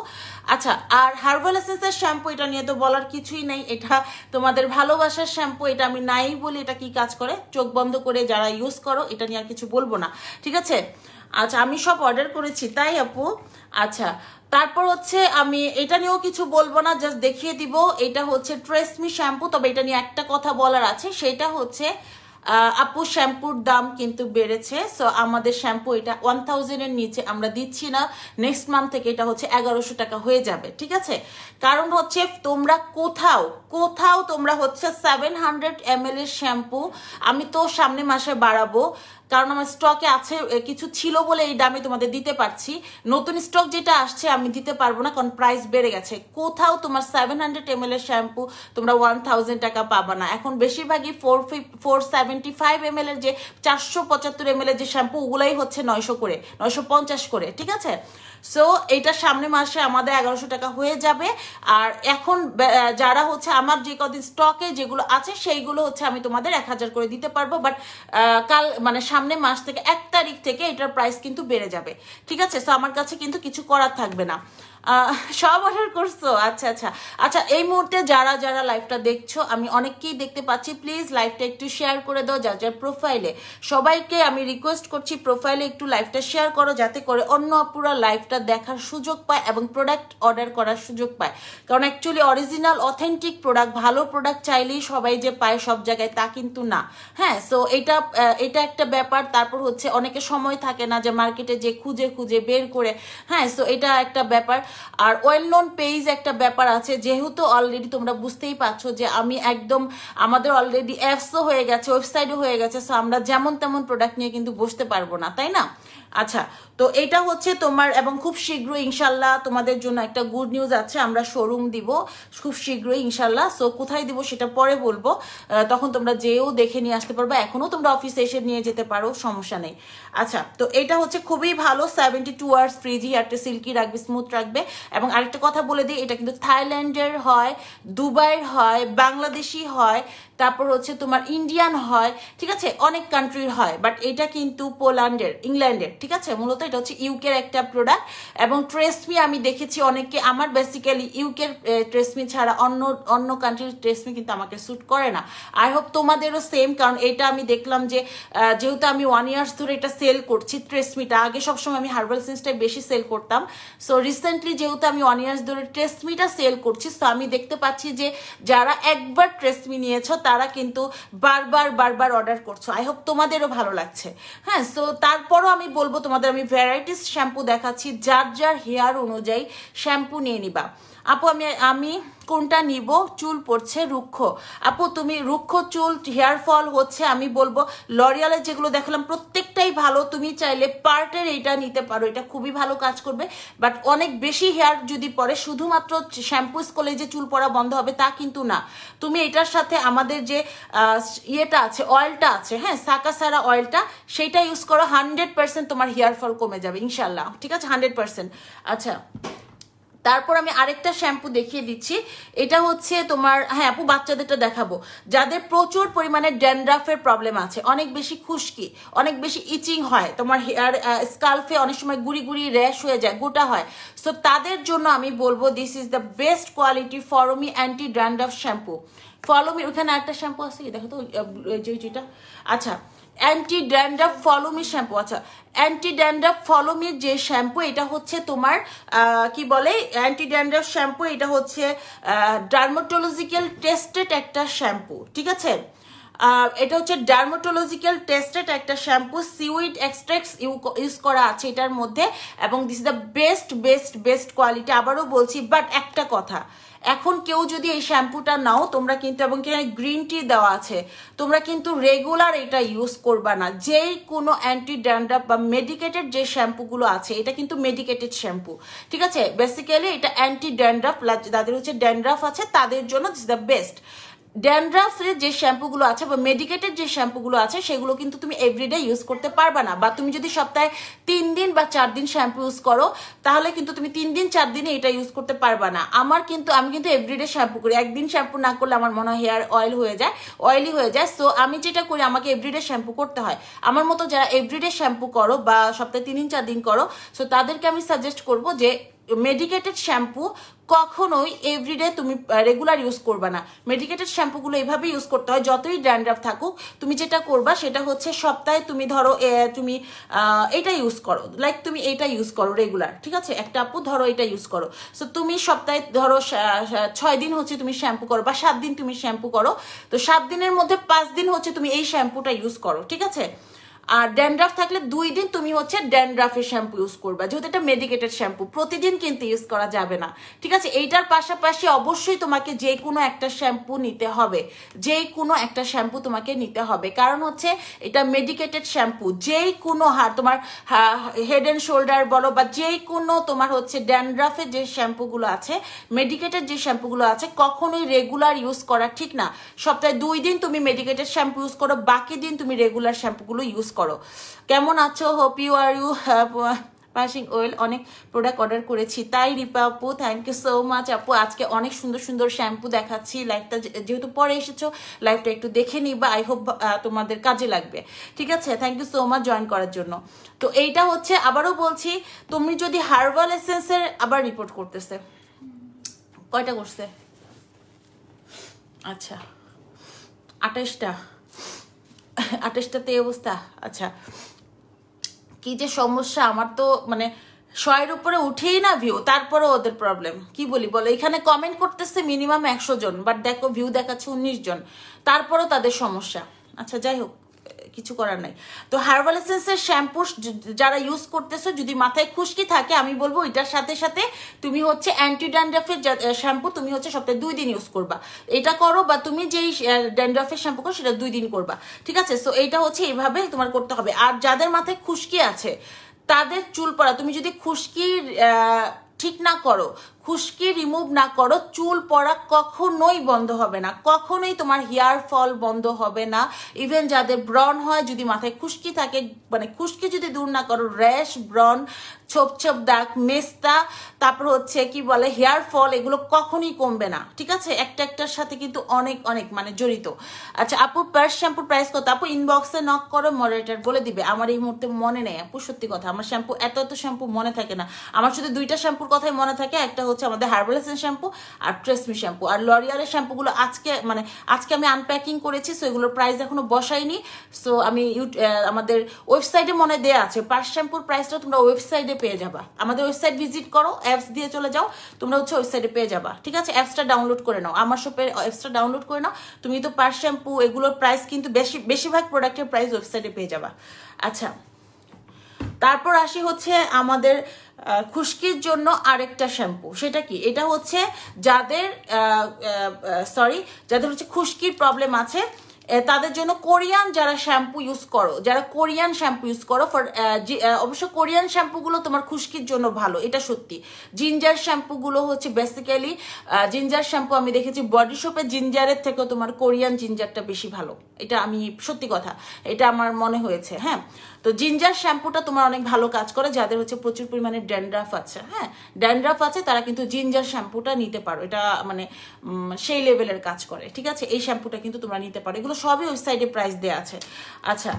আচ্ছা আর হার্বাল এসেন্সের শ্যাম্পু এটা নিয়ে তো বলার কিছুই নাই এটা তোমাদের ভালোবাসার শ্যাম্পু এটা আমি নাই বলি এটা কি কাজ করে চোখ বন্ধ করে যারা ইউজ করো এটা নিয়ে আর কিছু বলবো না ঠিক আছে আচ্ছা আমি সব অর্ডার করেছি তাই আপু আচ্ছা তারপর হচ্ছে আমি এটা নিয়েও কিছু বলবো না জাস্ট দেখিয়ে দিব এটা হচ্ছে ট্রেসমি শ্যাম্পু তবে এটা নিয়ে একটা কথা বলার আছে সেটা হচ্ছে আপু শ্যাম্পুর দাম কিন্তু বেড়েছে সো আমাদের শ্যাম্পু এটা ওয়ান থাউজেন্ডের নিচে আমরা দিচ্ছি না নেক্সট মান্থ থেকে এটা হচ্ছে এগারোশো টাকা হয়ে যাবে ঠিক আছে কারণ হচ্ছে তোমরা কোথাও কোথাও তোমরা হচ্ছে সেভেন হান্ড্রেড এম এর শ্যাম্পু আমি তো সামনে মাসে বাড়াবো কারণ আমার স্টকে আছে কিছু ছিল বলে এই দামে তোমাদের দিতে পারছি নতুন স্টক যেটা আসছে আমি দিতে পারবো না কারণ প্রাইস বেড়ে গেছে কোথাও তোমার সেভেন হান্ড্রেড এম এর শ্যাম্পু তোমরা ওয়ান থাউজেন্ড টাকা পাবা না এখন বেশিরভাগই four four seven seventy five M এর যে চারশো পঁচাত্তর এম এর যে শ্যাম্পু ওগুলাই হচ্ছে নয়শো করে নয়শো পঞ্চাশ করে ঠিক আছে সো এটা সামনে মাসে আমাদের এগারোশো টাকা হয়ে যাবে আর এখন যারা হচ্ছে আমার যে কদিন স্টকে যেগুলো আছে সেইগুলো হচ্ছে আমি তোমাদের এক হাজার করে দিতে পারবো বাট কাল মানে সামনে মাস থেকে এক তারিখ থেকে এটার প্রাইস কিন্তু বেড়ে যাবে ঠিক আছে সো আমার কাছে কিন্তু কিছু করার থাকবে না সব অর্ডার করছো আচ্ছা আচ্ছা আচ্ছা এই মুহূর্তে যারা যারা লাইভটা দেখছো আমি অনেককেই দেখতে পাচ্ছি প্লিজ লাইভটা একটু শেয়ার করে দাও যার যার প্রোফাইলে সবাইকে আমি রিকোয়েস্ট করছি প্রোফাইলে একটু লাইভটা শেয়ার করো যাতে করে অন্য অপুরা লাইভটা দেখার সুযোগ পায় এবং প্রোডাক্ট অর্ডার করার সুযোগ পায় কারণ অ্যাকচুয়ালি অরিজিনাল অথেন্টিক প্রোডাক্ট ভালো প্রোডাক্ট চাইলেই সবাই যে পায় সব জায়গায় তা কিন্তু না হ্যাঁ সো এটা এটা একটা ব্যাপার তারপর হচ্ছে অনেকে সময় থাকে না যে মার্কেটে যে খুঁজে খুঁজে বের করে হ্যাঁ সো এটা একটা ব্যাপার আর ওয়েল নোন পেজ একটা ব্যাপার আছে যেহেতু অলরেডি তোমরা বুঝতেই পারছো যে আমি একদম আমাদের অলরেডি অ্যাপসও হয়ে গেছে ওয়েবসাইটও হয়ে গেছে সো আমরা যেমন তেমন প্রোডাক্ট নিয়ে কিন্তু বসতে পারবো না তাই না আচ্ছা তো এটা হচ্ছে তোমার এবং খুব শীঘ্রই ইনশাল্লাহ তোমাদের জন্য একটা গুড নিউজ আছে আমরা শোরুম দিব খুব শীঘ্রই ইনশাল্লাহ সো কোথায় দিব সেটা পরে বলবো তখন তোমরা যেও দেখে নিয়ে আসতে পারবে এখনও তোমরা অফিসে এসে নিয়ে যেতে পারো সমস্যা নেই আচ্ছা তো এটা হচ্ছে খুবই ভালো সেভেন্টি টু আওয়ার্স ফ্রিজ একটা সিল্কি রাখবে স্মুথ রাখবে এবং আরেকটা কথা বলে দিই এটা কিন্তু থাইল্যান্ডের হয় দুবাইয়ের হয় বাংলাদেশি হয় তারপর হচ্ছে তোমার ইন্ডিয়ান হয় ঠিক আছে অনেক কান্ট্রির হয় বাট এটা কিন্তু পোল্যান্ডের ইংল্যান্ডের ঠিক আছে মূলত এটা হচ্ছে ইউকের একটা প্রোডাক্ট এবং ট্রেসমি আমি দেখেছি অনেকে আমার বেসিক্যালি ইউকের ট্রেসমি ছাড়া অন্য অন্য কান্ট্রির ট্রেসমি কিন্তু আমাকে স্যুট করে না আই হোপ তোমাদেরও সেম কারণ এটা আমি দেখলাম যে যেহেতু আমি ওয়ান ইয়ার্স ধরে এটা সেল করছি ট্রেসমিটা আগে সবসময় আমি হার্বাল সেন্সটাই বেশি সেল করতাম সো রিসেন্টলি যেহেতু আমি ওয়ান ইয়ার্স ধরে ট্রেসমিটা সেল করছি সো আমি দেখতে পাচ্ছি যে যারা একবার ট্রেসমি নিয়েছ তারা কিন্তু বারবার বারবার অর্ডার করছো আই হোপ তোমাদেরও ভালো লাগছে হ্যাঁ সো তারপরও আমি বল বলবো তোমাদের আমি ভ্যারাইটিস শ্যাম্পু দেখাচ্ছি যার যার হেয়ার অনুযায়ী শ্যাম্পু নিয়ে নিবা আপু আমি আমি কোনটা নিব চুল পড়ছে রুক্ষ আপু তুমি রুক্ষ চুল হেয়ার ফল হচ্ছে আমি বলবো লরিয়ালের যেগুলো দেখালাম প্রত্যেকটাই ভালো তুমি চাইলে পার্টের এইটা নিতে পারো এটা খুবই ভালো কাজ করবে বাট অনেক বেশি হেয়ার যদি পরে শুধুমাত্র শ্যাম্পুস করলে যে চুল পড়া বন্ধ হবে তা কিন্তু না তুমি এটার সাথে আমাদের যে ইয়েটা আছে অয়েলটা আছে হ্যাঁ সাকাসারা অয়েলটা সেইটা ইউজ করো হান্ড্রেড পার্সেন্ট তোমার হেয়ার ফল কমে যাবে ইনশাল্লাহ ঠিক আছে হান্ড্রেড পার্সেন্ট আচ্ছা তারপর আমি আরেকটা শ্যাম্পু দেখিয়ে দিচ্ছি এটা হচ্ছে তোমার হ্যাঁ আপু বাচ্চাদেরটা দেখাবো যাদের প্রচুর পরিমাণে ড্যান্ড্রাফের প্রবলেম আছে অনেক বেশি খুশকি অনেক বেশি ইচিং হয় তোমার হেয়ার স্কালফে অনেক সময় গুড়ি গুড়ি র্যাশ হয়ে যায় গোটা হয় সো তাদের জন্য আমি বলবো this is the best quality for me anti dandruff shampoo follow me ওখানে একটা শ্যাম্পু আছে দেখো তো যেটা আচ্ছা অ্যান্টি ড্যান্ডাফ ফলোমি শ্যাম্পু আচ্ছা অ্যান্টি ড্যান্ডাফ ফলোমির যে শ্যাম্পু এটা হচ্ছে তোমার কি বলে অ্যান্টি ড্যান্ডাফ শ্যাম্পু এটা হচ্ছে ডার্মাটোলজিক্যাল টেস্টেড একটা শ্যাম্পু ঠিক আছে এটা হচ্ছে ডার্মাটোলজিক্যাল টেস্টেড একটা শ্যাম্পু সিউইড এক্সট্রাক্টস ইউজ করা আছে এটার মধ্যে এবং this the best best best quality আবারও বলছি বাট একটা কথা এখন কেউ যদি এই শ্যাম্পুটা নাও তোমরা কিন্তু এবং কি গ্রিন টি দেওয়া আছে তোমরা কিন্তু রেগুলার এটা ইউজ করবা না যেই কোনো অ্যান্টি ড্যান্ড্রাফ বা মেডিকেটেড যে শ্যাম্পুগুলো আছে এটা কিন্তু মেডিকেটেড শ্যাম্পু ঠিক আছে বেসিক্যালি এটা অ্যান্টি ড্যান্ড্রাফ যাদের হচ্ছে ড্যান্ড্রাফ আছে তাদের জন্য ইটস দ্য বেস্ট ড্যান্ড্রাফের যে শ্যাম্পুগুলো আছে বা মেডিকেটেড যে শ্যাম্পুগুলো আছে সেগুলো কিন্তু তুমি এভরিডে ইউজ করতে পারবা না বা তুমি যদি সপ্তাহে তিন দিন বা চার দিন শ্যাম্পু ইউজ করো তাহলে কিন্তু তুমি তিন দিন চার দিনে এটা ইউজ করতে পারবা না আমার কিন্তু আমি কিন্তু এভরিডে শ্যাম্পু করি একদিন শ্যাম্পু না করলে আমার মনে হয় হেয়ার অয়েল হয়ে যায় অয়েলি হয়ে যায় সো আমি যেটা করি আমাকে এভরিডে শ্যাম্পু করতে হয় আমার মতো যারা এভরিডে শ্যাম্পু করো বা সপ্তাহে তিন দিন চার দিন করো সো তাদেরকে আমি সাজেস্ট করব যে মেডিকেটেড শ্যাম্পু কখনোই এভরিডে তুমি রেগুলার ইউজ করবা না মেডিকেটেড শ্যাম্পুগুলো এভাবে ইউজ করতে হয় যতই ড্যান্ড্রাফ থাকুক তুমি যেটা করবা সেটা হচ্ছে সপ্তাহে তুমি ধরো তুমি এটা ইউজ করো লাইক তুমি এটা ইউজ করো রেগুলার ঠিক আছে একটা আপু ধরো এটা ইউজ করো সো তুমি সপ্তাহে ধরো ছয় দিন হচ্ছে তুমি শ্যাম্পু করো বা সাত দিন তুমি শ্যাম্পু করো তো সাত দিনের মধ্যে পাঁচ দিন হচ্ছে তুমি এই শ্যাম্পুটা ইউজ করো ঠিক আছে আর ড্যান্ড্রাফ থাকলে দুই দিন তুমি হচ্ছে ড্যান্ড্রাফের শ্যাম্পু ইউজ করবা যেহেতু এটা মেডিকেটেড শ্যাম্পু প্রতিদিন কিন্তু ইউজ করা যাবে না ঠিক আছে এইটার পাশাপাশি অবশ্যই তোমাকে যে কোনো একটা শ্যাম্পু নিতে হবে যে কোনো একটা শ্যাম্পু তোমাকে নিতে হবে কারণ হচ্ছে এটা মেডিকেটেড শ্যাম্পু যেই কোনো হা তোমার হেড অ্যান্ড শোল্ডার বলো বা যেই কোনো তোমার হচ্ছে ড্যান্ড্রাফের যে শ্যাম্পুগুলো আছে মেডিকেটেড যে শ্যাম্পুগুলো আছে কখনোই রেগুলার ইউজ করা ঠিক না সপ্তাহে দুই দিন তুমি মেডিকেটেড শ্যাম্পু ইউজ করো বাকি দিন তুমি রেগুলার শ্যাম্পুগুলো ইউজ করো কেমন আছো hope you are you have passing well অনেক প্রোডাক্ট অর্ডার করেছি তাই রিপা আপু থ্যাংক ইউ সো মাচ আপু আজকে অনেক সুন্দর সুন্দর শ্যাম্পু দেখাচ্ছি লাইফটা যেহেতু পরে এসেছো লাইফটা একটু দেখে নিই বা আই হোপ তোমাদের কাজে লাগবে ঠিক আছে thank you so much join করার জন্য তো এইটা হচ্ছে আবারও বলছি তুমি যদি হার্বাল এসেন্সের আবার রিপোর্ট করতেছে কয়টা করছে আচ্ছা আঠাশটা আঠাশটাতে অবস্থা আচ্ছা কি যে সমস্যা আমার তো মানে শয়ের উপরে উঠেই না ভিউ তারপরে ওদের প্রবলেম কি বলি বলো এখানে কমেন্ট করতেছে মিনিমাম একশো জন বাট দেখো ভিউ দেখাচ্ছে উনিশ জন তারপরও তাদের সমস্যা আচ্ছা যাই হোক কিছু করার নাই তো হার্বাল এসেন্সের শ্যাম্পু যারা ইউজ করতেছো যদি মাথায় খুশকি থাকে আমি বলবো এটার সাথে সাথে তুমি হচ্ছে অ্যান্টি শ্যাম্পু তুমি হচ্ছে সপ্তাহে দুই দিন ইউজ করবা এটা করো বা তুমি যেই ড্যান্ড্রাফের শ্যাম্পু করো সেটা দুই দিন করবা ঠিক আছে সো এটা হচ্ছে এইভাবে তোমার করতে হবে আর যাদের মাথায় খুশকি আছে তাদের চুল পড়া তুমি যদি খুশকির ঠিক না করো খুশকি রিমুভ না করো চুল পড়া কখনোই বন্ধ হবে না কখনোই তোমার হেয়ার ফল বন্ধ হবে না ইভেন যাদের ব্রন হয় যদি মাথায় খুশকি থাকে মানে খুশকি যদি দূর না করো র্যাশ ব্রন ছোপ ছোপ দাগ মেস্তা তারপর হচ্ছে কি বলে হেয়ার ফল এগুলো কখনই কমবে না ঠিক আছে একটা একটার সাথে কিন্তু অনেক অনেক মানে জড়িত আচ্ছা আপু পার শ্যাম্পুর প্রাইস কত আপু ইনবক্সে নক করো মডারেটার বলে দিবে আমার এই মুহূর্তে মনে নেই আপু সত্যি কথা আমার শ্যাম্পু এত এত শ্যাম্পু মনে থাকে না আমার শুধু দুইটা শ্যাম্পুর কথাই মনে থাকে একটা হচ্ছে হচ্ছে আমাদের হার্বালেসেন শ্যাম্পু আর ট্রেসমি শ্যাম্পু আর লরিয়ালের শ্যাম্পুগুলো আজকে মানে আজকে আমি আনপ্যাকিং করেছি সো এগুলোর প্রাইস এখনো বসাইনি সো আমি আমাদের ওয়েবসাইটে মনে দেয়া আছে পার্স শ্যাম্পুর প্রাইসটা তোমরা ওয়েবসাইটে পেয়ে যাবা আমাদের ওয়েবসাইট ভিজিট করো অ্যাপস দিয়ে চলে যাও তোমরা হচ্ছে ওয়েবসাইটে পেয়ে যাবা ঠিক আছে অ্যাপসটা ডাউনলোড করে নাও আমার শপে অ্যাপসটা ডাউনলোড করে নাও তুমি তো পার্স শ্যাম্পু এগুলোর প্রাইস কিন্তু বেশি বেশিরভাগ প্রোডাক্টের প্রাইস ওয়েবসাইটে পেয়ে যাবা আচ্ছা তারপর আসি হচ্ছে আমাদের খুশকির জন্য আরেকটা শ্যাম্পু সেটা কি এটা হচ্ছে যাদের সরি যাদের হচ্ছে খুশকির প্রবলেম আছে তাদের জন্য কোরিয়ান যারা শ্যাম্পু ইউজ করো যারা কোরিয়ান শ্যাম্পু ইউজ করো ফর অবশ্য কোরিয়ান শ্যাম্পুগুলো তোমার খুশকির জন্য ভালো এটা সত্যি জিঞ্জার শ্যাম্পুগুলো হচ্ছে বেসিক্যালি জিঞ্জার শ্যাম্পু আমি দেখেছি বডি শপে জিঞ্জারের থেকেও তোমার কোরিয়ান জিঞ্জারটা বেশি ভালো এটা আমি সত্যি কথা এটা আমার মনে হয়েছে হ্যাঁ তো জিঞ্জার শ্যাম্পুটা তোমার অনেক ভালো কাজ করে যাদের হচ্ছে প্রচুর পরিমাণে ড্যান্ড্রাফ আছে হ্যাঁ ড্যান্ড্রাফ আছে তারা কিন্তু জিঞ্জার শ্যাম্পুটা নিতে পারো এটা মানে সেই লেভেলের কাজ করে ঠিক আছে এই শ্যাম্পুটা কিন্তু তোমরা নিতে পারো এগুলো সবই ওয়েবসাইটে প্রাইস দেওয়া আছে আচ্ছা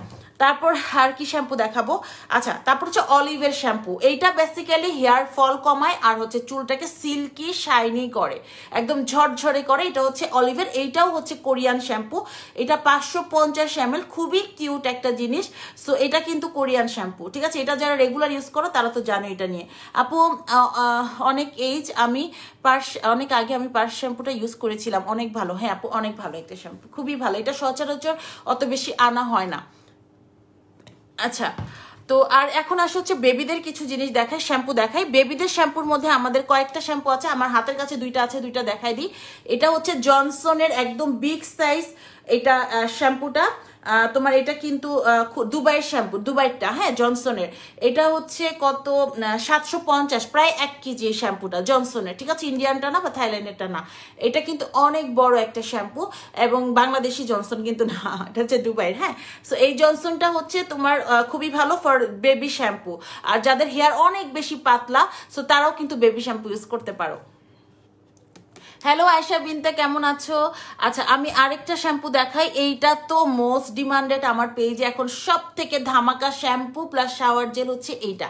তারপর হার কি শ্যাম্পু দেখাবো আচ্ছা তারপর হচ্ছে অলিভের শ্যাম্পু এইটা বেসিক্যালি হেয়ার ফল কমায় আর হচ্ছে চুলটাকে সিল্কি শাইনি করে একদম ঝরঝরে করে এটা হচ্ছে অলিভের এইটাও হচ্ছে কোরিয়ান শ্যাম্পু এটা পাঁচশো পঞ্চাশ এম খুবই কিউট একটা জিনিস সো এটা কিন্তু কিন্তু কোরিয়ান শ্যাম্পু ঠিক আছে এটা যারা রেগুলার ইউজ করো তারা তো জানে এটা নিয়ে আপু অনেক এইজ আমি পার্স অনেক আগে আমি পার্স শ্যাম্পুটা ইউজ করেছিলাম অনেক ভালো হ্যাঁ আপু অনেক ভালো একটা শ্যাম্পু খুবই ভালো এটা সচরাচর অত বেশি আনা হয় না আচ্ছা তো আর এখন আসে হচ্ছে বেবিদের কিছু জিনিস দেখায় শ্যাম্পু দেখাই বেবিদের শ্যাম্পুর মধ্যে আমাদের কয়েকটা শ্যাম্পু আছে আমার হাতের কাছে দুইটা আছে দুইটা দেখাই দিই এটা হচ্ছে জনসনের একদম বিগ সাইজ এটা শ্যাম্পুটা তোমার এটা কিন্তু দুবাইয়ের শ্যাম্পু দুবাইটা হ্যাঁ জনসনের এটা হচ্ছে কত সাতশো পঞ্চাশ প্রায় এক কেজি শ্যাম্পুটা জনসনের ঠিক আছে ইন্ডিয়ানটা না বা থাইল্যান্ডেরটা না এটা কিন্তু অনেক বড় একটা শ্যাম্পু এবং বাংলাদেশি জনসন কিন্তু না এটা হচ্ছে দুবাইয়ের হ্যাঁ সো এই জনসনটা হচ্ছে তোমার খুবই ভালো ফর বেবি শ্যাম্পু আর যাদের হেয়ার অনেক বেশি পাতলা সো তারাও কিন্তু বেবি শ্যাম্পু ইউজ করতে পারো হ্যালো আয়সা বিনতে কেমন আছো আচ্ছা আমি আরেকটা শ্যাম্পু দেখাই এইটা তো মোস্ট ডিমান্ডেড আমার পেজে এখন সব থেকে ধামাকা শ্যাম্পু প্লাস শাওয়ার জেল হচ্ছে এইটা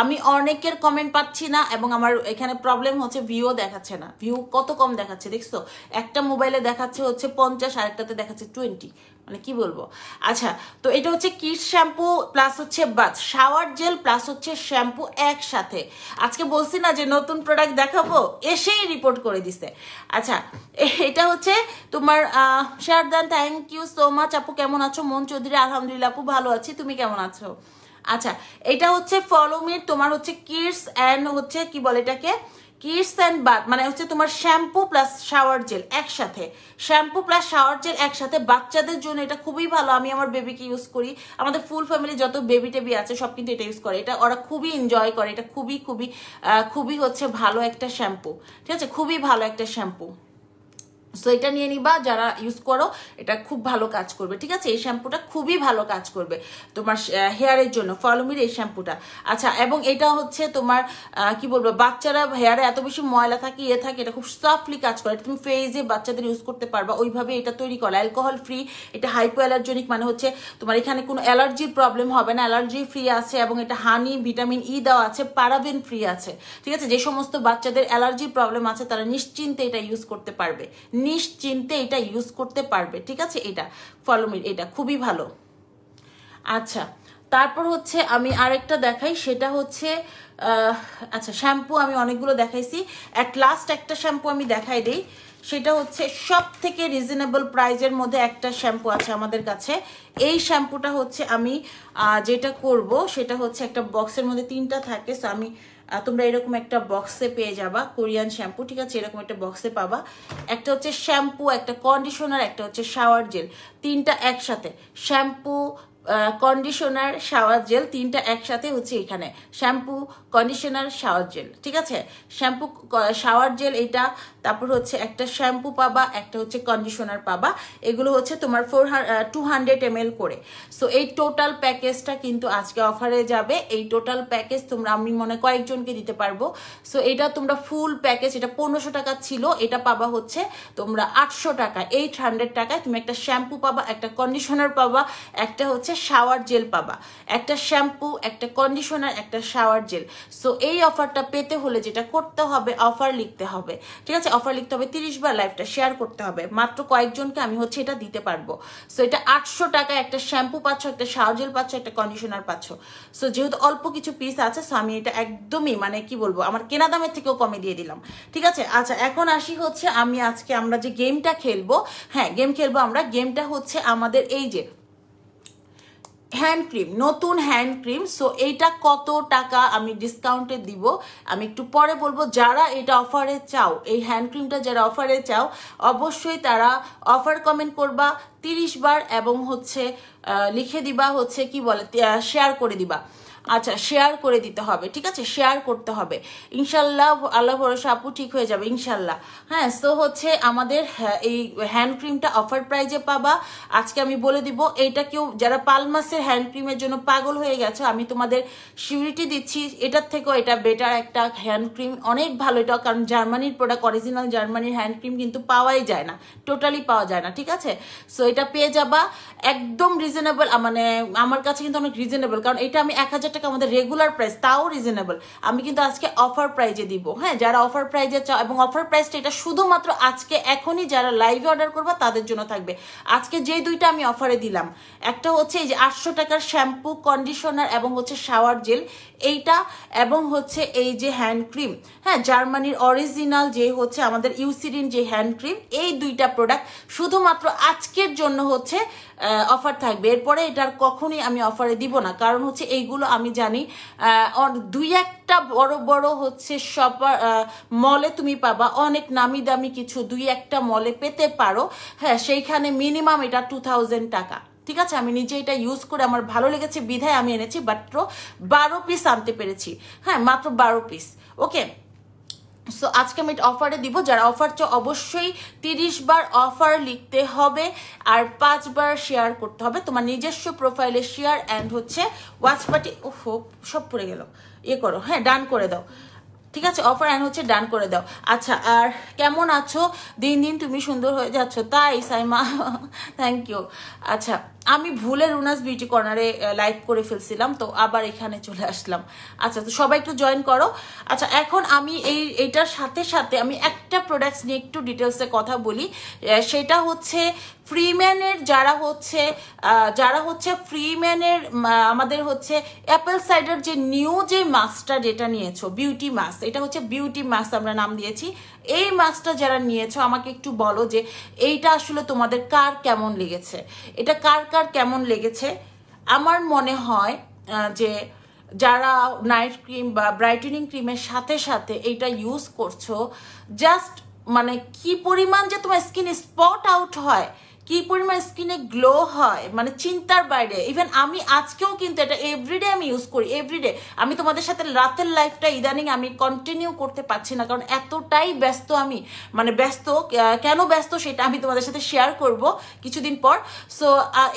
আমি অনেকের কমেন্ট পাচ্ছি না এবং আমার এখানে প্রবলেম হচ্ছে ভিউও দেখাচ্ছে না ভিউ কত কম দেখাচ্ছে দেখছো একটা মোবাইলে দেখাচ্ছে হচ্ছে পঞ্চাশ আরেকটাতে দেখাচ্ছে টোয়েন্টি মানে কি বলবো আচ্ছা তো এটা হচ্ছে কিট শ্যাম্পু প্লাস হচ্ছে বাথ শাওয়ার জেল প্লাস হচ্ছে শ্যাম্পু একসাথে আজকে বলছি না যে নতুন প্রোডাক্ট দেখাবো এসেই রিপোর্ট করে দিছে আচ্ছা এটা হচ্ছে তোমার then thank you so much আপু কেমন আছো মন চৌধুরী আলহামদুলিল্লাহ আপু ভালো আছি তুমি কেমন আছো আচ্ছা এটা হচ্ছে ফলোমির তোমার হচ্ছে কিডস অ্যান্ড হচ্ছে কি বলে এটাকে কিডস অ্যান্ড বাথ মানে হচ্ছে তোমার শ্যাম্পু প্লাস শাওয়ার জেল একসাথে শ্যাম্পু প্লাস শাওয়ার জেল একসাথে বাচ্চাদের জন্য এটা খুবই ভালো আমি আমার বেবিকে ইউজ করি আমাদের ফুল ফ্যামিলি যত বেবি টেবি আছে সব কিন্তু এটা ইউজ করে এটা ওরা খুবই এনজয় করে এটা খুবই খুবই খুবই হচ্ছে ভালো একটা শ্যাম্পু ঠিক আছে খুবই ভালো একটা শ্যাম্পু সো এটা নিয়ে নিবা যারা ইউজ করো এটা খুব ভালো কাজ করবে ঠিক আছে এই শ্যাম্পুটা খুবই ভালো কাজ করবে তোমার হেয়ারের জন্য ফলমির এই শ্যাম্পুটা আচ্ছা এবং এটা হচ্ছে তোমার কি বলবো বাচ্চারা হেয়ারে এত বেশি ময়লা থাকে ইয়ে থাকে এটা খুব সফটলি কাজ করে তুমি ফেজে বাচ্চাদের ইউজ করতে পারবা ওইভাবে এটা তৈরি করা অ্যালকোহল ফ্রি এটা হাইপো অ্যালার্জেনিক মানে হচ্ছে তোমার এখানে কোনো অ্যালার্জির প্রবলেম হবে না অ্যালার্জি ফ্রি আছে এবং এটা হানি ভিটামিন ই দেওয়া আছে প্যারাবেন ফ্রি আছে ঠিক আছে যে সমস্ত বাচ্চাদের অ্যালার্জির প্রবলেম আছে তারা নিশ্চিন্তে এটা ইউজ করতে পারবে নিশ্চিন্তে এটা ইউজ করতে পারবে ঠিক আছে এটা ফলোমির এটা খুবই ভালো আচ্ছা তারপর হচ্ছে আমি আরেকটা দেখাই সেটা হচ্ছে আচ্ছা শ্যাম্পু আমি অনেকগুলো দেখাইছি অ্যাট লাস্ট একটা শ্যাম্পু আমি দেখাই দিই সেটা হচ্ছে সব থেকে রিজনেবল প্রাইজের মধ্যে একটা শ্যাম্পু আছে আমাদের কাছে এই শ্যাম্পুটা হচ্ছে আমি যেটা করব সেটা হচ্ছে একটা বক্সের মধ্যে তিনটা থাকে সো আমি তোমরা এরকম একটা বক্সে পেয়ে যাবা কোরিয়ান শ্যাম্পু ঠিক আছে এরকম একটা বক্সে পাবা একটা হচ্ছে শ্যাম্পু একটা কন্ডিশনার একটা হচ্ছে শাওয়ার জেল তিনটা একসাথে শ্যাম্পু কন্ডিশনার শাওয়ার জেল তিনটা একসাথে হচ্ছে এখানে শ্যাম্পু কন্ডিশনার শাওয়ার জেল ঠিক আছে শ্যাম্পু শাওয়ার জেল এটা তারপর হচ্ছে একটা শ্যাম্পু পাবা একটা হচ্ছে কন্ডিশনার পাবা এগুলো হচ্ছে তোমার ফোর টু হান্ড্রেড এমএল করে সো এই টোটাল প্যাকেজটা কিন্তু আজকে অফারে যাবে এই টোটাল প্যাকেজ তোমরা আমি মনে কয়েকজনকে দিতে পারবো সো এটা তোমরা ফুল প্যাকেজ এটা পনেরোশো টাকা ছিল এটা পাবা হচ্ছে তোমরা আটশো টাকা এইট হান্ড্রেড টাকায় তুমি একটা শ্যাম্পু পাবা একটা কন্ডিশনার পাবা একটা হচ্ছে শাওয়ার জেল পাবা একটা শ্যাম্পু একটা কন্ডিশনার একটা শাওয়ার জেল সো এই অফারটা পেতে হলে যেটা করতে হবে অফার লিখতে হবে ঠিক আছে অফার লিখতে হবে তিরিশ বার লাইভটা শেয়ার করতে হবে মাত্র কয়েকজনকে আমি হচ্ছে এটা দিতে পারবো সো এটা আটশো টাকা একটা শ্যাম্পু পাচ্ছ একটা শাওজেল পাচ্ছ একটা কন্ডিশনার পাচ্ছ সো যেহেতু অল্প কিছু পিস আছে সো আমি এটা একদমই মানে কি বলবো আমার কেনা দামের থেকেও কমে দিয়ে দিলাম ঠিক আছে আচ্ছা এখন আসি হচ্ছে আমি আজকে আমরা যে গেমটা খেলবো হ্যাঁ গেম খেলবো আমরা গেমটা হচ্ছে আমাদের এই যে হ্যান্ড ক্রিম নতুন হ্যান্ড ক্রিম সো এইটা কত টাকা আমি ডিসকাউন্টে দিব আমি একটু পরে বলবো যারা এটা অফারে চাও এই হ্যান্ড ক্রিমটা যারা অফারে চাও অবশ্যই তারা অফার কমেন্ট করবা তিরিশ বার এবং হচ্ছে লিখে দিবা হচ্ছে কি বলে শেয়ার করে দিবা আচ্ছা শেয়ার করে দিতে হবে ঠিক আছে শেয়ার করতে হবে ইনশাল্লাহ আল্লাহ ভরসা আপু ঠিক হয়ে যাবে ইনশাল্লাহ হ্যাঁ সো হচ্ছে আমাদের হ্যাঁ, এই হ্যান্ড ক্রিমটা অফার প্রাইজে পাবা আজকে আমি বলে দিব এটা কেউ যারা পালমাসের হ্যান্ড ক্রিমের জন্য পাগল হয়ে গেছে আমি তোমাদের সিউরিটি দিচ্ছি এটার থেকেও এটা বেটার একটা হ্যান্ড ক্রিম অনেক ভালো এটা কারণ জার্মানির প্রোডাক্ট অরিজিনাল জার্মানির হ্যান্ড ক্রিম কিন্তু পাওয়াই যায় না টোটালি পাওয়া যায় না ঠিক আছে সো এটা পেয়ে যাবা একদম রিজনেবল মানে আমার কাছে কিন্তু অনেক রিজনেবল কারণ এটা আমি এক হাজার টাকা আমাদের রেগুলার প্রাইস তাও রিজনেবল আমি কিন্তু আজকে অফার প্রাইজে দিব হ্যাঁ যারা অফার প্রাইজে চাও এবং অফার প্রাইসটা এটা শুধুমাত্র আজকে এখনই যারা লাইভে অর্ডার করবে তাদের জন্য থাকবে আজকে যে দুইটা আমি অফারে দিলাম একটা হচ্ছে এই যে আটশো টাকার শ্যাম্পু কন্ডিশনার এবং হচ্ছে শাওয়ার জেল এইটা এবং হচ্ছে এই যে হ্যান্ড ক্রিম হ্যাঁ জার্মানির অরিজিনাল যে হচ্ছে আমাদের ইউসিরিন যে হ্যান্ড ক্রিম এই দুইটা প্রোডাক্ট শুধুমাত্র আজকের জন্য হচ্ছে অফার থাকবে এরপরে এটার কখনই আমি অফারে দিব না কারণ হচ্ছে এইগুলো আমি জানি দুই একটা বড় বড় হচ্ছে শপার মলে তুমি পাবা অনেক নামি দামি কিছু দুই একটা মলে পেতে পারো হ্যাঁ সেইখানে মিনিমাম এটা টু থাউজেন্ড টাকা ঠিক আছে আমি নিজে এটা ইউজ করে আমার ভালো লেগেছে বিধায় আমি এনেছি মাত্র বারো পিস আনতে পেরেছি হ্যাঁ মাত্র বারো পিস ওকে সো আজকে আমি অফারে দিব যারা অফার চ অবশ্যই তিরিশ বার অফার লিখতে হবে আর পাঁচবার শেয়ার করতে হবে তোমার নিজস্ব প্রোফাইলে শেয়ার অ্যান্ড হচ্ছে ওয়াচ পার্টি ও সব পড়ে গেল ইয়ে করো হ্যাঁ ডান করে দাও ঠিক আছে অফার অ্যান্ড হচ্ছে ডান করে দাও আচ্ছা আর কেমন আছো দিন দিন তুমি সুন্দর হয়ে যাচ্ছ তাই সাইমা থ্যাংক *laughs* ইউ আচ্ছা আমি ভুলে রুনাস বিউটি কর্নারে লাইভ করে ফেলছিলাম তো আবার এখানে চলে আসলাম আচ্ছা তো সবাই একটু জয়েন করো আচ্ছা এখন আমি এই এইটার সাথে সাথে আমি একটা প্রোডাক্টস নিয়ে একটু ডিটেলসে কথা বলি সেটা হচ্ছে ফ্রিম্যানের যারা হচ্ছে যারা হচ্ছে ফ্রিম্যানের আমাদের হচ্ছে অ্যাপেল সাইডার যে নিউ যে মাস্কটা যেটা নিয়েছো বিউটি মাস্ক এটা হচ্ছে বিউটি মাস্ক আমরা নাম দিয়েছি এই মাস্কটা যারা নিয়েছো আমাকে একটু বলো যে এইটা আসলে তোমাদের কার কেমন লেগেছে এটা কার কার কেমন লেগেছে আমার মনে হয় যে যারা নাইট ক্রিম বা ব্রাইটেনিং ক্রিমের সাথে সাথে এইটা ইউজ করছো জাস্ট মানে কি পরিমাণ যে তোমার স্কিন স্পট আউট হয় কি পরিমাণ স্কিনে গ্লো হয় মানে চিন্তার বাইরে ইভেন আমি আজকেও কিন্তু এটা এভরিডে আমি ইউজ করি এভরিডে আমি তোমাদের সাথে রাতের লাইফটা ইদানিং আমি কন্টিনিউ করতে পারছি না কারণ এতটাই ব্যস্ত আমি মানে ব্যস্ত কেন ব্যস্ত সেটা আমি তোমাদের সাথে শেয়ার করব কিছুদিন পর সো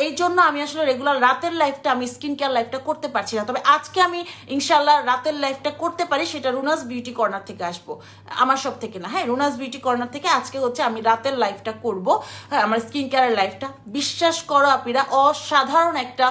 এই জন্য আমি আসলে রেগুলার রাতের লাইফটা আমি স্কিন কেয়ার লাইফটা করতে পারছি না তবে আজকে আমি ইনশাল্লাহ রাতের লাইফটা করতে পারি সেটা রুনাস বিউটি কর্নার থেকে আসবো আমার সব থেকে না হ্যাঁ রুনাস বিউটি কর্নার থেকে আজকে হচ্ছে আমি রাতের লাইফটা করব হ্যাঁ আমার স্কিন কেয়ার টিচারের লাইফটা বিশ্বাস করো আপিরা অসাধারণ একটা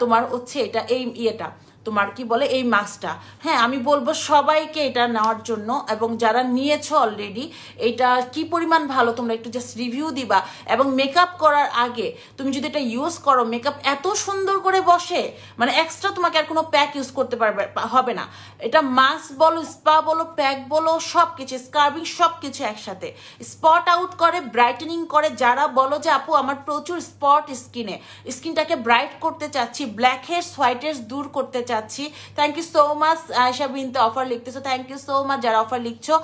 তোমার হচ্ছে এটা এই ইয়েটা তোমার কি বলে এই মাস্কটা হ্যাঁ আমি বলবো সবাইকে এটা নেওয়ার জন্য এবং যারা নিয়েছো অলরেডি এটা কি পরিমাণ ভালো তোমরা একটু জাস্ট রিভিউ দিবা এবং মেকআপ করার আগে তুমি যদি এটা ইউজ করো মেকআপ এত সুন্দর করে বসে মানে এক্সট্রা তোমাকে আর কোনো প্যাক ইউজ করতে পারবে হবে না এটা মাস্ক বলো স্পা বলো প্যাক বলো সব কিছু স্কার্বিং সব কিছু একসাথে স্পট আউট করে ব্রাইটেনিং করে যারা বলো যে আপু আমার প্রচুর স্পট স্কিনে স্কিনটাকে ব্রাইট করতে চাচ্ছি ব্ল্যাক হেয়ার্স হোয়াইট হেয়ার্স দূর করতে চাচ্ছি যাচ্ছি thank you so much Ayesha Binte offer লিখতেছো থ্যাংক ইউ সো মাচ যারা অফার লিখছো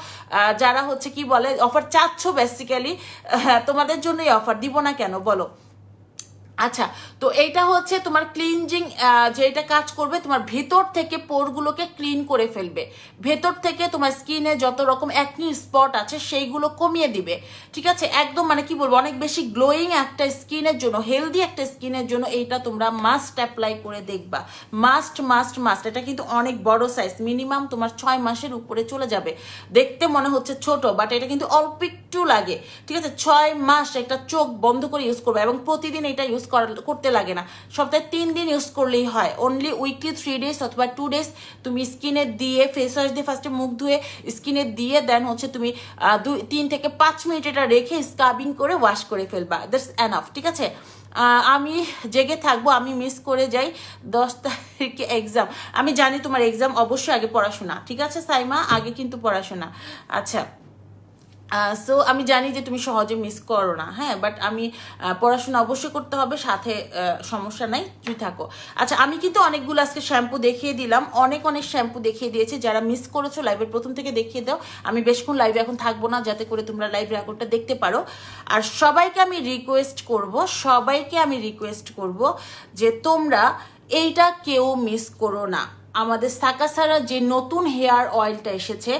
যারা হচ্ছে কি বলে অফার চাচ্ছ বেসিক্যালি তোমাদের জন্যই অফার দিব না কেন বলো আচ্ছা তো এইটা হচ্ছে তোমার ক্লিনজিং যেটা কাজ করবে তোমার ভেতর থেকে পোরগুলোকে ক্লিন করে ফেলবে ভেতর থেকে তোমার স্কিনে যত রকম একনি স্পট আছে সেইগুলো কমিয়ে দিবে ঠিক আছে একদম মানে কি বলবো অনেক বেশি গ্লোয়িং একটা স্কিনের জন্য হেলদি একটা স্কিনের জন্য এইটা তোমরা মাস্ট অ্যাপ্লাই করে দেখবা মাস্ট মাস্ট মাস্ট এটা কিন্তু অনেক বড় সাইজ মিনিমাম তোমার ছয় মাসের উপরে চলে যাবে দেখতে মনে হচ্ছে ছোট বাট এটা কিন্তু অল্প একটু লাগে ঠিক আছে ছয় মাস একটা চোখ বন্ধ করে ইউজ করবে এবং প্রতিদিন এটা ইউজ ইউজ করতে লাগে না সপ্তাহে তিন দিন ইউজ করলেই হয় অনলি উইকলি থ্রি ডেজ অথবা টু ডেজ তুমি স্কিনে দিয়ে ফেস ওয়াশ দিয়ে ফার্স্টে মুখ ধুয়ে স্কিনে দিয়ে দেন হচ্ছে তুমি দুই তিন থেকে পাঁচ মিনিট এটা রেখে স্ক্রাবিং করে ওয়াশ করে ফেলবা দ্যাটস অ্যানাফ ঠিক আছে আমি জেগে থাকবো আমি মিস করে যাই দশ তারিখে এক্সাম আমি জানি তোমার এক্সাম অবশ্যই আগে পড়াশোনা ঠিক আছে সাইমা আগে কিন্তু পড়াশোনা আচ্ছা সো আমি জানি যে তুমি সহজে মিস করো না হ্যাঁ বাট আমি পড়াশোনা অবশ্যই করতে হবে সাথে সমস্যা নাই তুই থাকো আচ্ছা আমি কিন্তু অনেকগুলো আজকে শ্যাম্পু দেখিয়ে দিলাম অনেক অনেক শ্যাম্পু দেখিয়ে দিয়েছে যারা মিস করেছো লাইভের প্রথম থেকে দেখিয়ে দাও আমি বেশক্ষণ লাইভে এখন থাকবো না যাতে করে তোমরা লাইভ রেকর্ডটা দেখতে পারো আর সবাইকে আমি রিকোয়েস্ট করব সবাইকে আমি রিকোয়েস্ট করব যে তোমরা এইটা কেউ মিস করো না আমাদের সাকাসারা যে নতুন হেয়ার অয়েলটা এসেছে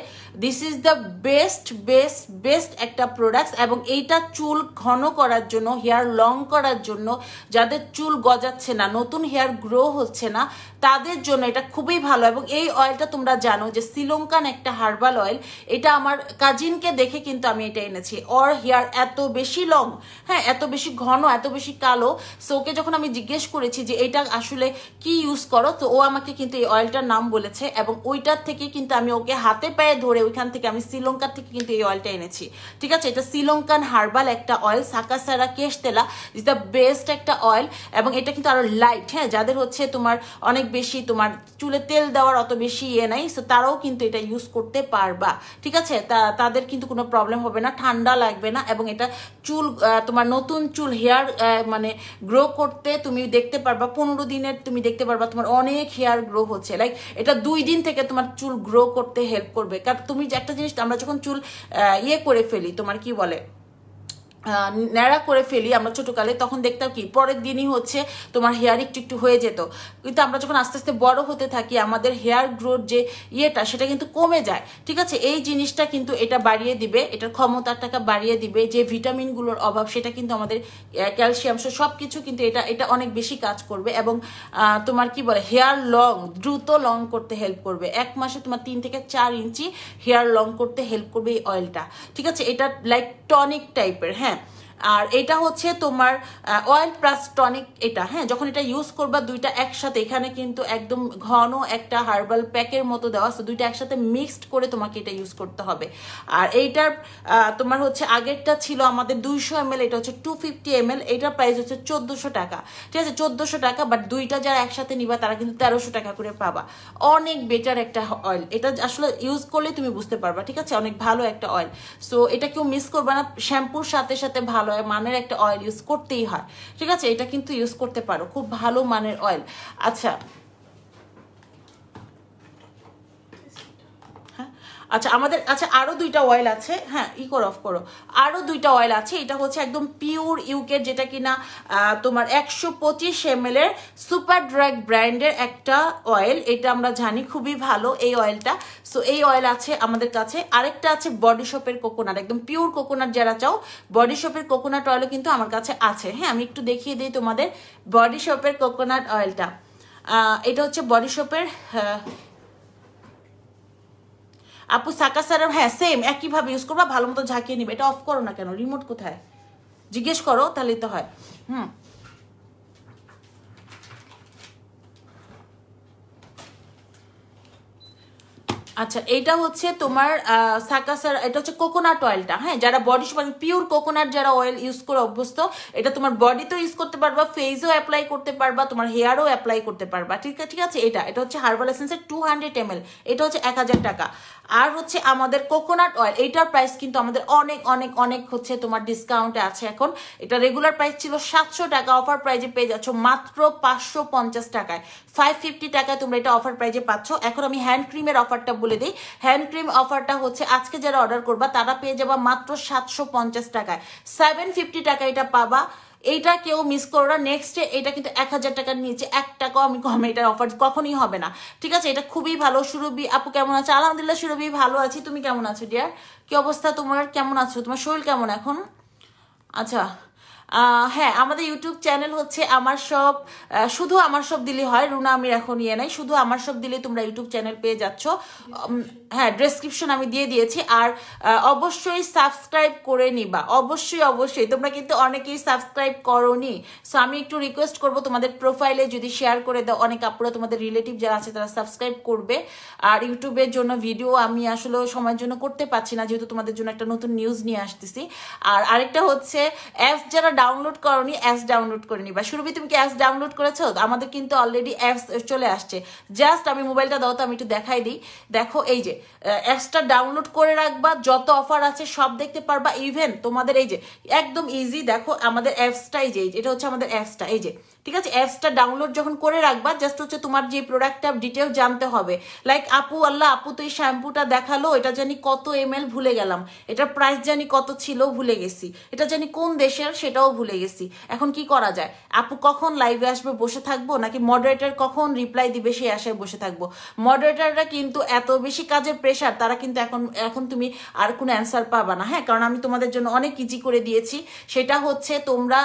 this is the best best best একটা প্রোডাক্টস এবং এইটা চুল ঘন করার জন্য হেয়ার লং করার জন্য যাদের চুল গজাচ্ছে না নতুন হেয়ার গ্রো হচ্ছে না তাদের জন্য এটা খুবই ভালো এবং এই অয়েলটা তোমরা জানো যে শ্রীলঙ্কান একটা হার্বাল অয়েল এটা আমার কাজিনকে দেখে কিন্তু আমি এটা এনেছি অর হেয়ার এত বেশি লং হ্যাঁ এত বেশি ঘন এত বেশি কালো সো ওকে যখন আমি জিজ্ঞেস করেছি যে এটা আসলে কি ইউজ করো তো ও আমাকে কিন্তু এই অয়েলটার নাম বলেছে এবং ওইটার থেকে কিন্তু আমি ওকে হাতে পায়ে ধরে ওইখান থেকে আমি শ্রীলঙ্কার থেকে কিন্তু এই অয়েলটা এনেছি ঠিক আছে এটা শ্রীলঙ্কান হার্বাল একটা অয়েল সাকাসারা কেশ তেলা ইজ দ্য বেস্ট একটা অয়েল এবং এটা কিন্তু আরও লাইট হ্যাঁ যাদের হচ্ছে তোমার অনেক বেশি তোমার চুলে তেল দেওয়ার অত বেশি ইয়ে নাই সো তারাও কিন্তু এটা ইউজ করতে পারবা ঠিক আছে তা তাদের কিন্তু কোনো প্রবলেম হবে না ঠান্ডা লাগবে না এবং এটা চুল তোমার নতুন চুল হেয়ার মানে গ্রো করতে তুমি দেখতে পারবা পনেরো দিনের তুমি দেখতে পারবা তোমার অনেক হেয়ার গ্রো হচ্ছে লাইক এটা দুই দিন থেকে তোমার চুল গ্রো করতে হেল্প করবে কারণ তুমি যে একটা জিনিস আমরা যখন চুল ইয়ে করে ফেলি তোমার কি বলে ন্যাড়া করে ফেলি আমরা ছোটোকালে তখন দেখতাম কি পরের দিনই হচ্ছে তোমার হেয়ার একটু একটু হয়ে যেত কিন্তু আমরা যখন আস্তে আস্তে বড় হতে থাকি আমাদের হেয়ার গ্রোথ যে ইয়েটা সেটা কিন্তু কমে যায় ঠিক আছে এই জিনিসটা কিন্তু এটা বাড়িয়ে দিবে এটার ক্ষমতাটাকে বাড়িয়ে দিবে যে ভিটামিনগুলোর অভাব সেটা কিন্তু আমাদের ক্যালসিয়াম সব কিছু কিন্তু এটা এটা অনেক বেশি কাজ করবে এবং তোমার কি বলে হেয়ার লং দ্রুত লং করতে হেল্প করবে এক মাসে তোমার তিন থেকে চার ইঞ্চি হেয়ার লং করতে হেল্প করবে এই অয়েলটা ঠিক আছে এটা লাইক টনিক টাইপের হ্যাঁ আর এটা হচ্ছে তোমার অয়েল প্লাস টনিক এটা হ্যাঁ যখন এটা ইউজ করবা দুইটা একসাথে এখানে কিন্তু একদম ঘন একটা হার্বাল প্যাকের মতো দেওয়া আছে দুইটা একসাথে মিক্সড করে তোমাকে এটা ইউজ করতে হবে আর এইটার তোমার হচ্ছে আগেরটা ছিল আমাদের দুইশো এম এটা হচ্ছে টু ফিফটি এম এটার প্রাইস হচ্ছে চোদ্দোশো টাকা ঠিক আছে চোদ্দোশো টাকা বাট দুইটা যারা একসাথে নিবা তারা কিন্তু তেরোশো টাকা করে পাবা অনেক বেটার একটা অয়েল এটা আসলে ইউজ করলে তুমি বুঝতে পারবা ঠিক আছে অনেক ভালো একটা অয়েল সো এটা কেউ মিস করবা না শ্যাম্পুর সাথে সাথে ভালো ভালো মানের একটা অয়েল ইউজ করতেই হয় ঠিক আছে এটা কিন্তু ইউজ করতে পারো খুব ভালো মানের অয়েল আচ্ছা আচ্ছা আমাদের আচ্ছা আরও দুইটা অয়েল আছে হ্যাঁ ই করো অফ করো আরও দুইটা অয়েল আছে এটা হচ্ছে একদম পিওর ইউকে যেটা কিনা তোমার একশো পঁচিশ এম এর সুপার ড্রাগ ব্র্যান্ডের একটা অয়েল এটা আমরা জানি খুবই ভালো এই অয়েলটা সো এই অয়েল আছে আমাদের কাছে আরেকটা আছে বডি শপের কোকোনাট একদম পিওর কোকোনাট যারা চাও বডি শপের কোকোনাট অয়েলও কিন্তু আমার কাছে আছে হ্যাঁ আমি একটু দেখিয়ে দিই তোমাদের বডি শপের কোকোনাট অয়েলটা এটা হচ্ছে বডি শপের আপু সাকা সারের হ্যাঁ সেম একইভাবে ইউজ করবা ভালো মতো ঝাঁকিয়ে নিবে এটা অফ করো না কেন রিমোট কোথায় জিজ্ঞেস করো তাহলে তো হয় হুম আচ্ছা এটা হচ্ছে তোমার সাকাসার এটা হচ্ছে কোকোনাট অয়েলটা হ্যাঁ যারা বডি সবাই পিওর কোকোনাট যারা অয়েল ইউজ করে অভ্যস্ত এটা তোমার বডিতেও ইউজ করতে পারবা ফেসও অ্যাপ্লাই করতে পারবা তোমার হেয়ারও অ্যাপ্লাই করতে পারবা ঠিক আছে ঠিক আছে এটা এটা হচ্ছে হার্বাল এসেন্সের টু হান্ড্রেড এটা হচ্ছে এক হাজার টাকা আর হচ্ছে আমাদের কোকোনাট অয়েল এইটার প্রাইস কিন্তু আমাদের অনেক অনেক অনেক হচ্ছে তোমার ডিসকাউন্টে আছে এখন এটা রেগুলার প্রাইস ছিল সাতশো টাকা অফার প্রাইজে পেয়ে যাচ্ছ মাত্র পাঁচশো পঞ্চাশ টাকায় ফাইভ ফিফটি টাকায় তোমরা এটা অফার প্রাইজে পাচ্ছ এখন আমি হ্যান্ড ক্রিমের অফারটা বলে দিই হ্যান্ড ক্রিম অফারটা হচ্ছে আজকে যারা অর্ডার করবা তারা পেয়ে যাবা মাত্র সাতশো পঞ্চাশ টাকায় সেভেন ফিফটি টাকা এটা পাবা এইটা কেউ মিস করো না নেক্সট এটা কিন্তু এক হাজার টাকার নিচে এক টাকাও আমি কম এটার অফার কখনই হবে না ঠিক আছে এটা খুবই ভালো সুরভি আপু কেমন আছে আলহামদুলিল্লাহ সুরভি ভালো আছি তুমি কেমন আছো ডিয়ার কি অবস্থা তোমার কেমন আছো তোমার শরীর কেমন এখন আচ্ছা হ্যাঁ আমাদের ইউটিউব চ্যানেল হচ্ছে আমার সব শুধু আমার সব দিলে হয় রুনা আমি এখন ইয়ে নাই শুধু আমার সব দিলে তোমরা ইউটিউব চ্যানেল পেয়ে যাচ্ছ হ্যাঁ ডেসক্রিপশন আমি দিয়ে দিয়েছি আর অবশ্যই সাবস্ক্রাইব করে নিবা অবশ্যই অবশ্যই তোমরা কিন্তু অনেকেই সাবস্ক্রাইব নি সো আমি একটু রিকোয়েস্ট করব তোমাদের প্রোফাইলে যদি শেয়ার করে দাও অনেক আপুরা তোমাদের রিলেটিভ যারা আছে তারা সাবস্ক্রাইব করবে আর ইউটিউবের জন্য ভিডিও আমি আসলে সময়ের জন্য করতে পারছি না যেহেতু তোমাদের জন্য একটা নতুন নিউজ নিয়ে আসতেছি আর আরেকটা হচ্ছে অ্যাপস যারা ডাউনলোড করনি অ্যাপস ডাউনলোড করে নিবা শুরুবি তুমি কি অ্যাপস ডাউনলোড করেছো আমাদের কিন্তু অলরেডি অ্যাপস চলে আসছে জাস্ট আমি মোবাইলটা দাও তো আমি একটু দেখাই দিই দেখো এই যে অ্যাপসটা ডাউনলোড করে রাখবা যত অফার আছে সব দেখতে পারবা ইভেন তোমাদের এই যে একদম ইজি দেখো আমাদের অ্যাপসটাই যে এটা হচ্ছে আমাদের অ্যাপসটা এই যে ঠিক আছে অ্যাপসটা ডাউনলোড যখন করে রাখবা জাস্ট হচ্ছে তোমার যে প্রোডাক্টটা ডিটেল জানতে হবে লাইক আপু আল্লাহ আপু তো এই শ্যাম্পুটা দেখালো এটা জানি কত এম ভুলে গেলাম এটার প্রাইস জানি কত ছিল ভুলে গেছি এটা জানি কোন দেশের সেটাও ভুলে গেছি এখন কি করা যায় আপু কখন লাইভে আসবে বসে থাকবো নাকি মডারেটার কখন রিপ্লাই দিবে সেই আশায় বসে থাকবো মডারেটাররা কিন্তু এত বেশি কাজের প্রেশার তারা কিন্তু এখন এখন তুমি আর কোনো অ্যান্সার পাবা না হ্যাঁ কারণ আমি তোমাদের জন্য অনেক ইজি করে দিয়েছি সেটা হচ্ছে তোমরা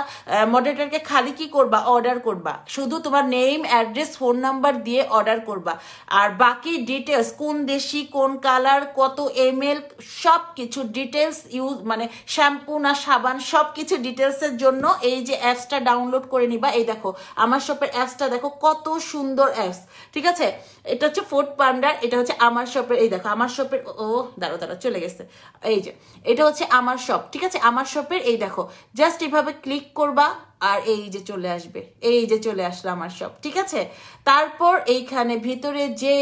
মডারেটারকে খালি কি করবা অর্ডার অর্ডার করবা শুধু তোমার নেম অ্যাড্রেস ফোন নাম্বার দিয়ে অর্ডার করবা আর বাকি ডিটেলস কোন দেশি কোন কালার কত এম এল সব কিছু ডিটেলস ইউজ মানে শ্যাম্পু না সাবান সব কিছু ডিটেলসের জন্য এই যে অ্যাপসটা ডাউনলোড করে নিবা এই দেখো আমার শপের অ্যাপসটা দেখো কত সুন্দর অ্যাপস ঠিক আছে এটা হচ্ছে ফুড পান্ডার এটা হচ্ছে আমার শপের এই দেখো আমার শপের ও দাঁড়ো দাঁড়ো চলে গেছে এই যে এটা হচ্ছে আমার শপ ঠিক আছে আমার শপের এই দেখো জাস্ট এভাবে ক্লিক করবা আর এই যে চলে আসবে এই যে চলে আসলো আমার সব ঠিক আছে তারপর এইখানে ভিতরে যে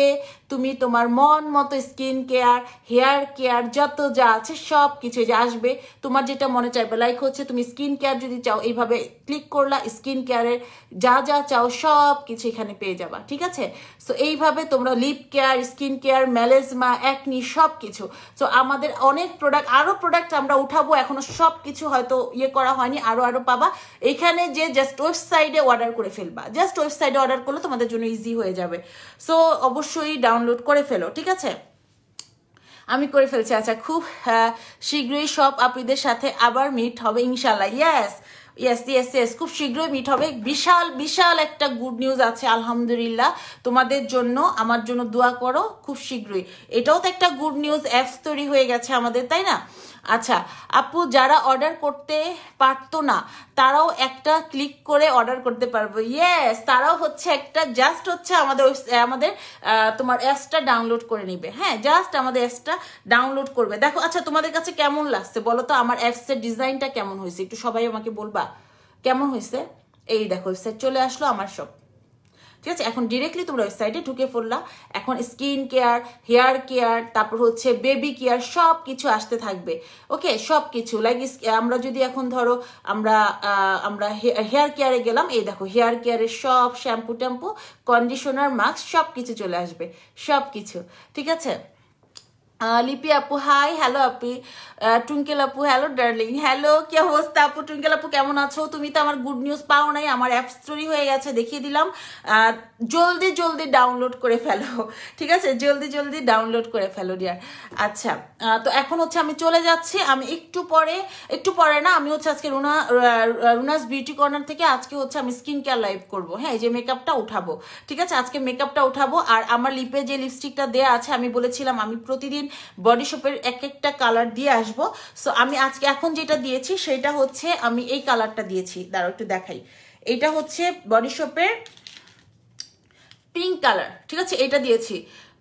তুমি তোমার মন মতো স্কিন কেয়ার হেয়ার কেয়ার যত যা আছে সব কিছু যে আসবে তোমার যেটা মনে চাইবে লাইক হচ্ছে তুমি স্কিন কেয়ার যদি চাও এইভাবে ক্লিক করলা স্কিন কেয়ারের যা যা চাও সব কিছু এখানে পেয়ে যাবা ঠিক আছে সো এইভাবে তোমরা lip care skin care melasma acne সব কিছু সো আমাদের অনেক প্রোডাক্ট আরও প্রোডাক্ট আমরা উঠাবো এখনো সব কিছু হয়তো ইয়ে করা হয়নি আরও আরও পাবা এখানে যে জাস্ট ওয়েবসাইটে অর্ডার করে ফেলবা জাস্ট ওয়েবসাইটে অর্ডার করলে তোমাদের জন্য ইজি হয়ে যাবে সো অবশ্যই ডাউন ডাউনলোড করে ফেলো ঠিক আছে আমি করে ফেলছি আচ্ছা খুব হ্যাঁ, শীঘ্রই সব আপনাদের সাথে আবার মিট হবে ইনশাল্লাহ ইয়াস ইয়েস ইয়েস ইয়েস খুব শীঘ্রই মিট হবে বিশাল বিশাল একটা গুড নিউজ আছে আলহামদুলিল্লাহ তোমাদের জন্য আমার জন্য দোয়া করো খুব শীঘ্রই এটাও তো একটা গুড নিউজ অ্যাপস তৈরি হয়ে গেছে আমাদের তাই না আচ্ছা আপু যারা অর্ডার করতে পারতো না তারাও একটা ক্লিক করে অর্ডার করতে পারবো ইয়েস তারাও হচ্ছে একটা জাস্ট হচ্ছে আমাদের আমাদের তোমার অ্যাপসটা ডাউনলোড করে নিবে হ্যাঁ জাস্ট আমাদের অ্যাপসটা ডাউনলোড করবে দেখো আচ্ছা তোমাদের কাছে কেমন লাগছে বলো তো আমার অ্যাপসের ডিজাইনটা কেমন হয়েছে একটু সবাই আমাকে বলবা কেমন হয়েছে এই দেখো ওয়েবসাইট চলে আসলো আমার সব ঠিক আছে এখন ডিরেক্টলি তোমরা ওয়েবসাইটে ঢুকে পড়লা এখন স্কিন কেয়ার হেয়ার কেয়ার তারপর হচ্ছে বেবি কেয়ার সব কিছু আসতে থাকবে ওকে সব কিছু লাইক আমরা যদি এখন ধরো আমরা আমরা হেয়ার কেয়ারে গেলাম এই দেখো হেয়ার কেয়ারের সব শ্যাম্পু ট্যাম্পু কন্ডিশনার মাস্ক সব কিছু চলে আসবে সব কিছু ঠিক আছে লিপি আপু হাই হ্যালো আপি টুঙ্কেল আপু হ্যালো ডার্লিং হ্যালো কি অবস্থা আপু টুঙ্কেল আপু কেমন আছো তুমি তো আমার গুড নিউজ পাও নাই আমার অ্যাপ স্টোরি হয়ে গেছে দেখিয়ে দিলাম জলদি জলদি ডাউনলোড করে ফেলো ঠিক আছে জলদি জলদি ডাউনলোড করে ফেলো ডিয়ার আচ্ছা তো এখন হচ্ছে আমি চলে যাচ্ছি আমি একটু পরে একটু পরে না আমি হচ্ছে আজকে রুনা রুনাস বিউটি কর্নার থেকে আজকে হচ্ছে আমি স্কিন কেয়ার লাইভ করব হ্যাঁ এই যে মেকআপটা উঠাবো ঠিক আছে আজকে মেকআপটা উঠাবো আর আমার লিপে যে লিপস্টিকটা দেওয়া আছে আমি বলেছিলাম আমি প্রতিদিন দিন বডি শপের এক একটা কালার দিয়ে আসব সো আমি আজকে এখন যেটা দিয়েছি সেটা হচ্ছে আমি এই কালারটা দিয়েছি দাঁড়াও একটু দেখাই এটা হচ্ছে বডি শপের পিঙ্ক কালার ঠিক আছে এটা দিয়েছি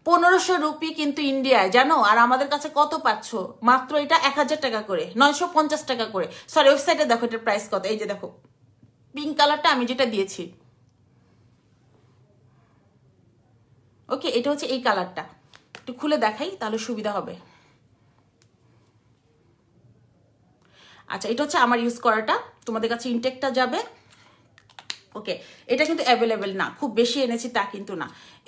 পনেরোশো রুপি কিন্তু ইন্ডিয়ায় জানো আর আমাদের কাছে কত পাচ্ছ মাত্র এটা এক হাজার টাকা করে নয়শো পঞ্চাশ টাকা করে সরি ওয়েবসাইটে দেখো এটার প্রাইস কত এই যে দেখো পিঙ্ক কালারটা আমি যেটা দিয়েছি ওকে এটা হচ্ছে এই কালারটা একটু খুলে দেখাই তাহলে সুবিধা হবে আচ্ছা এটা হচ্ছে আমার ইউজ করাটা তোমাদের কাছে ইনটেকটা যাবে ওকে এটা কিন্তু অ্যাভেলেবেল না খুব বেশি এনেছি তা কিন্তু না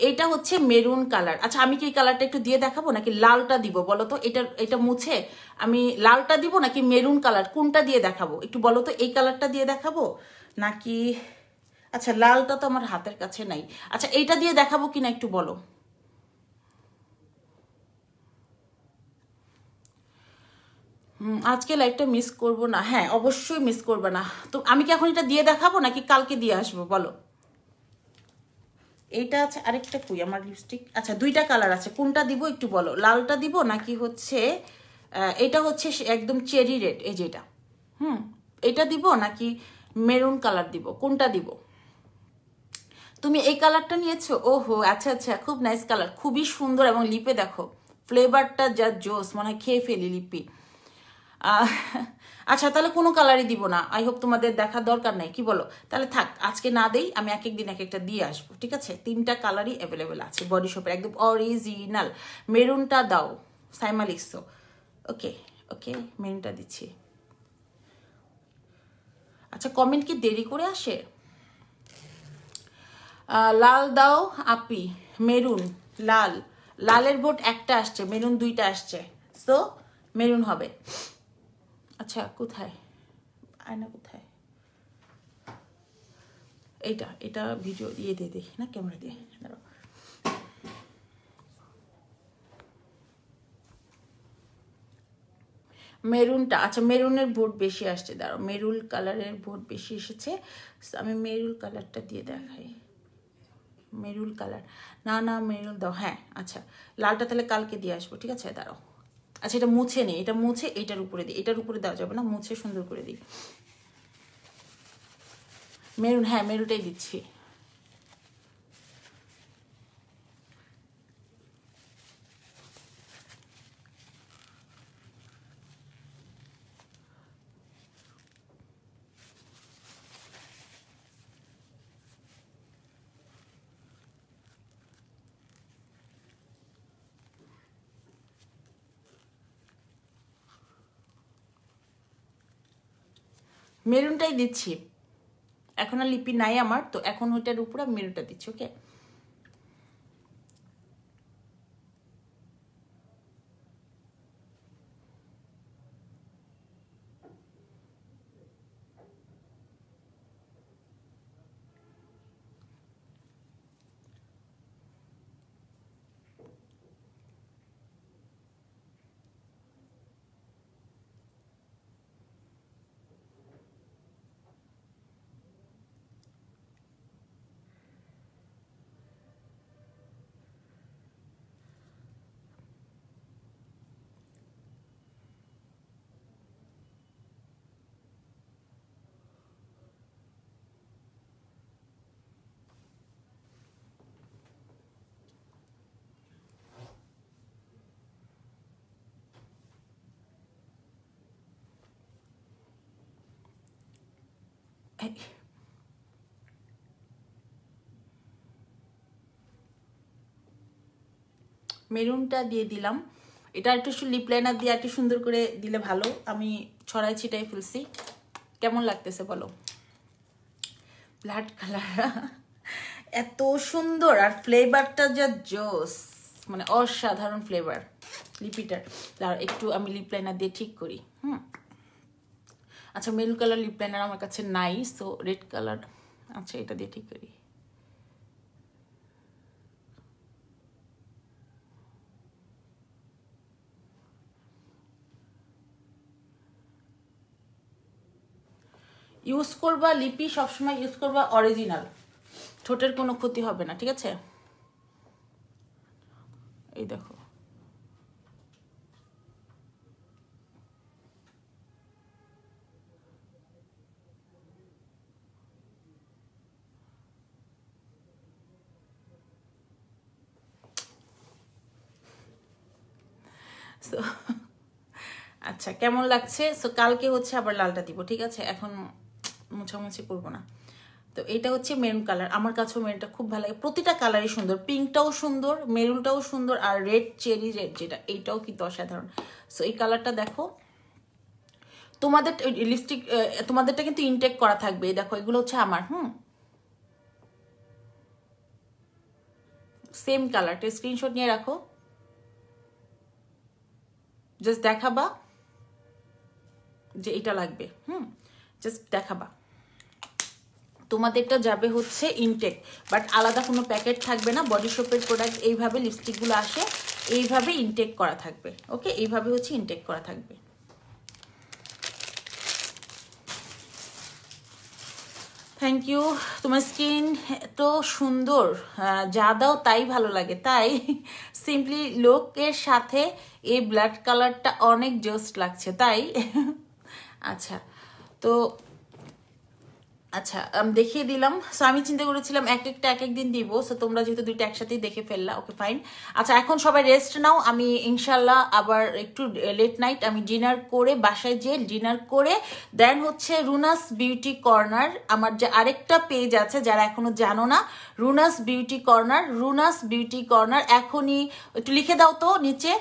এটা হচ্ছে মেরুন কালার আচ্ছা আমি কি এই কালারটা একটু দিয়ে দেখাবো নাকি লালটা দিব বলো তো এটা এটা মুছে আমি লালটা দিব নাকি মেরুন কালার কোনটা দিয়ে দেখাবো একটু বলো তো এই কালারটা দিয়ে দেখাবো নাকি আচ্ছা লালটা তো আমার হাতের কাছে নাই আচ্ছা এইটা দিয়ে দেখাবো কিনা একটু বলো আজকে লাইটটা মিস করব না হ্যাঁ অবশ্যই মিস করবে না তো আমি কি এখন এটা দিয়ে দেখাবো নাকি কালকে দিয়ে আসবো বলো এইটা আছে আরেকটা কুই আমার লিপস্টিক আচ্ছা দুইটা কালার আছে কোনটা দিব একটু বলো লালটা দিব নাকি হচ্ছে এটা হচ্ছে একদম চেরি রেড এই যেটা হুম এটা দিব নাকি মেরুন কালার দিব কোনটা দিব তুমি এই কালারটা নিয়েছো ওহো আচ্ছা আচ্ছা খুব নাইস কালার খুবই সুন্দর এবং লিপে দেখো ফ্লেভারটা যা জোস মনে হয় খেয়ে ফেলি লিপি আচ্ছা তাহলে কোনো কালারই দিব না আই হোপ তোমাদের দেখার দরকার নাই কি বলো তাহলে থাক আজকে না দেই আমি এক একদিন এক একটা দিয়ে আসবো ঠিক আছে তিনটা কালারই অ্যাভেলেবেল আছে বডি শপের একদম অরিজিনাল মেরুনটা দাও সাইমা লিখছো ওকে ওকে মেরুনটা দিচ্ছি আচ্ছা কমেন্ট কি দেরি করে আসে লাল দাও আপি মেরুন লাল লালের ভোট একটা আসছে মেরুন দুইটা আসছে সো মেরুন হবে আচ্ছা কোথায় আয়না কোথায় এইটা এটা ভিডিও দিয়ে দিয়ে দেখি না ক্যামেরা দিয়ে দাঁড়াও মেরুনটা আচ্ছা মেরুনের ভোট বেশি আসছে দাঁড়ো মেরুল কালারের ভোট বেশি এসেছে আমি মেরুল কালারটা দিয়ে দেখাই মেরুল কালার না না মেরুল দাও হ্যাঁ আচ্ছা লালটা তাহলে কালকে দিয়ে আসবো ঠিক আছে দাঁড়ো আচ্ছা এটা মুছে নেই এটা মুছে এটার উপরে দিই এটার উপরে দেওয়া যাবে না মুছে সুন্দর করে দিই মেরুন হ্যাঁ মেরুটাই দিচ্ছি মেরুনটাই দিচ্ছি এখন আর লিপি নাই আমার তো এখন ওইটার উপরে আমি মেরুনটা দিচ্ছি ওকে I, মেরুনটা দিয়ে দিলাম এটা একটু লিপ লাইনার দিয়ে একটু সুন্দর করে দিলে ভালো আমি ছড়াই ছিটাই ফেলছি কেমন লাগতেছে বলো ব্লাড কালার *laughs* এত সুন্দর আর ফ্লেভারটা যা জোস মানে অসাধারণ ফ্লেভার লিপিটার একটু আমি লিপ লাইনার দিয়ে ঠিক করি হুম আচ্ছা মেরুন কালার লিপ লাইনার আমার কাছে নাই তো রেড কালার আচ্ছা এটা দিয়ে ঠিক করি ইউজ করবা লিপি সবসময় ইউজ করবা অরিজিনাল ঠোঁটের কোনো ক্ষতি হবে না ঠিক আছে এই দেখো সো আচ্ছা কেমন লাগছে সো কালকে হচ্ছে আবার লালটা দিব ঠিক আছে এখন মোছামুছি করবো না তো এটা হচ্ছে মেরুন কালার আমার কাছেও মেরুনটা খুব ভালো লাগে প্রতিটা কালারই সুন্দর পিঙ্কটাও সুন্দর মেরুনটাও সুন্দর আর রেড চেরি রেড যেটা এইটাও কিন্তু অসাধারণ সো এই কালারটা দেখো তোমাদের লিপস্টিক তোমাদেরটা কিন্তু ইনটেক করা থাকবে দেখো এগুলো হচ্ছে আমার হুম সেম কালারটা স্ক্রিনশট নিয়ে রাখো জাস্ট দেখাবা যে এটা লাগবে হুম জাস্ট দেখাবা তোমাদেরটা যাবে হচ্ছে ইনটেক বাট আলাদা কোনো প্যাকেট থাকবে না বডি শপের প্রোডাক্ট এইভাবে লিপস্টিকগুলো আসে এইভাবে ইনটেক করা থাকবে ওকে এইভাবে হচ্ছে ইনটেক করা থাকবে থ্যাংক ইউ তোমার স্কিন এত সুন্দর যা দাও তাই ভালো লাগে তাই সিম্পলি লোকের সাথে এই ব্লাড কালারটা অনেক জোস্ট লাগছে তাই আচ্ছা তো আচ্ছা আমি দেখিয়ে দিলাম সো আমি চিন্তা করেছিলাম এক একটা এক একদিন দিব সো তোমরা যেহেতু দুইটা একসাথেই দেখে ফেললা ওকে ফাইন আচ্ছা এখন সবাই রেস্ট নাও আমি ইনশাল্লাহ আবার একটু লেট নাইট আমি ডিনার করে বাসায় যেয়ে ডিনার করে দেন হচ্ছে রুনাস বিউটি কর্নার আমার যে আরেকটা পেজ আছে যারা এখনো জানো না Runa's beauty corner Runa's beauty corner এখনই একটু লিখে দাও তো নিচে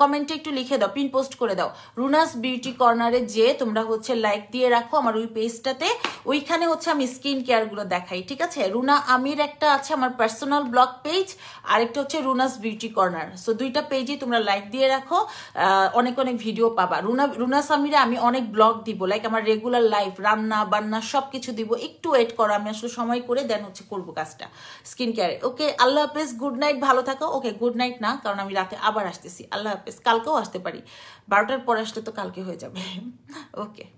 কমেন্টে একটু লিখে দাও পিন পোস্ট করে দাও রুনাস বিউটি কর্নারে যে তোমরা হচ্ছে লাইক দিয়ে রাখো আমার ওই পেজটাতে ওইখানে হচ্ছে আমি স্কিন কেয়ারগুলো দেখাই ঠিক আছে রুনা আমির একটা আছে আমার পার্সোনাল ব্লগ পেজ আরেকটা হচ্ছে রুনাস বিউটি কর্নার সো দুইটা পেজই তোমরা লাইক দিয়ে রাখো অনেক অনেক ভিডিও পাবা রুনা রুনাস আমিরে আমি অনেক ব্লগ দিব লাইক আমার রেগুলার লাইফ রান্না বান্না সব কিছু দিব একটু ওয়েট করো আমি আসলে সময় করে দেন হচ্ছে করবো কাজটা স্কিন কেয়ারে ওকে আল্লাহ হাফেজ গুড নাইট ভালো থাকো ওকে গুড নাইট না কারণ আমি রাতে আবার আসতেছি আল্লাহ হাফেজ কালকেও আসতে পারি বারোটার পর আসলে তো কালকে হয়ে যাবে ওকে *laughs*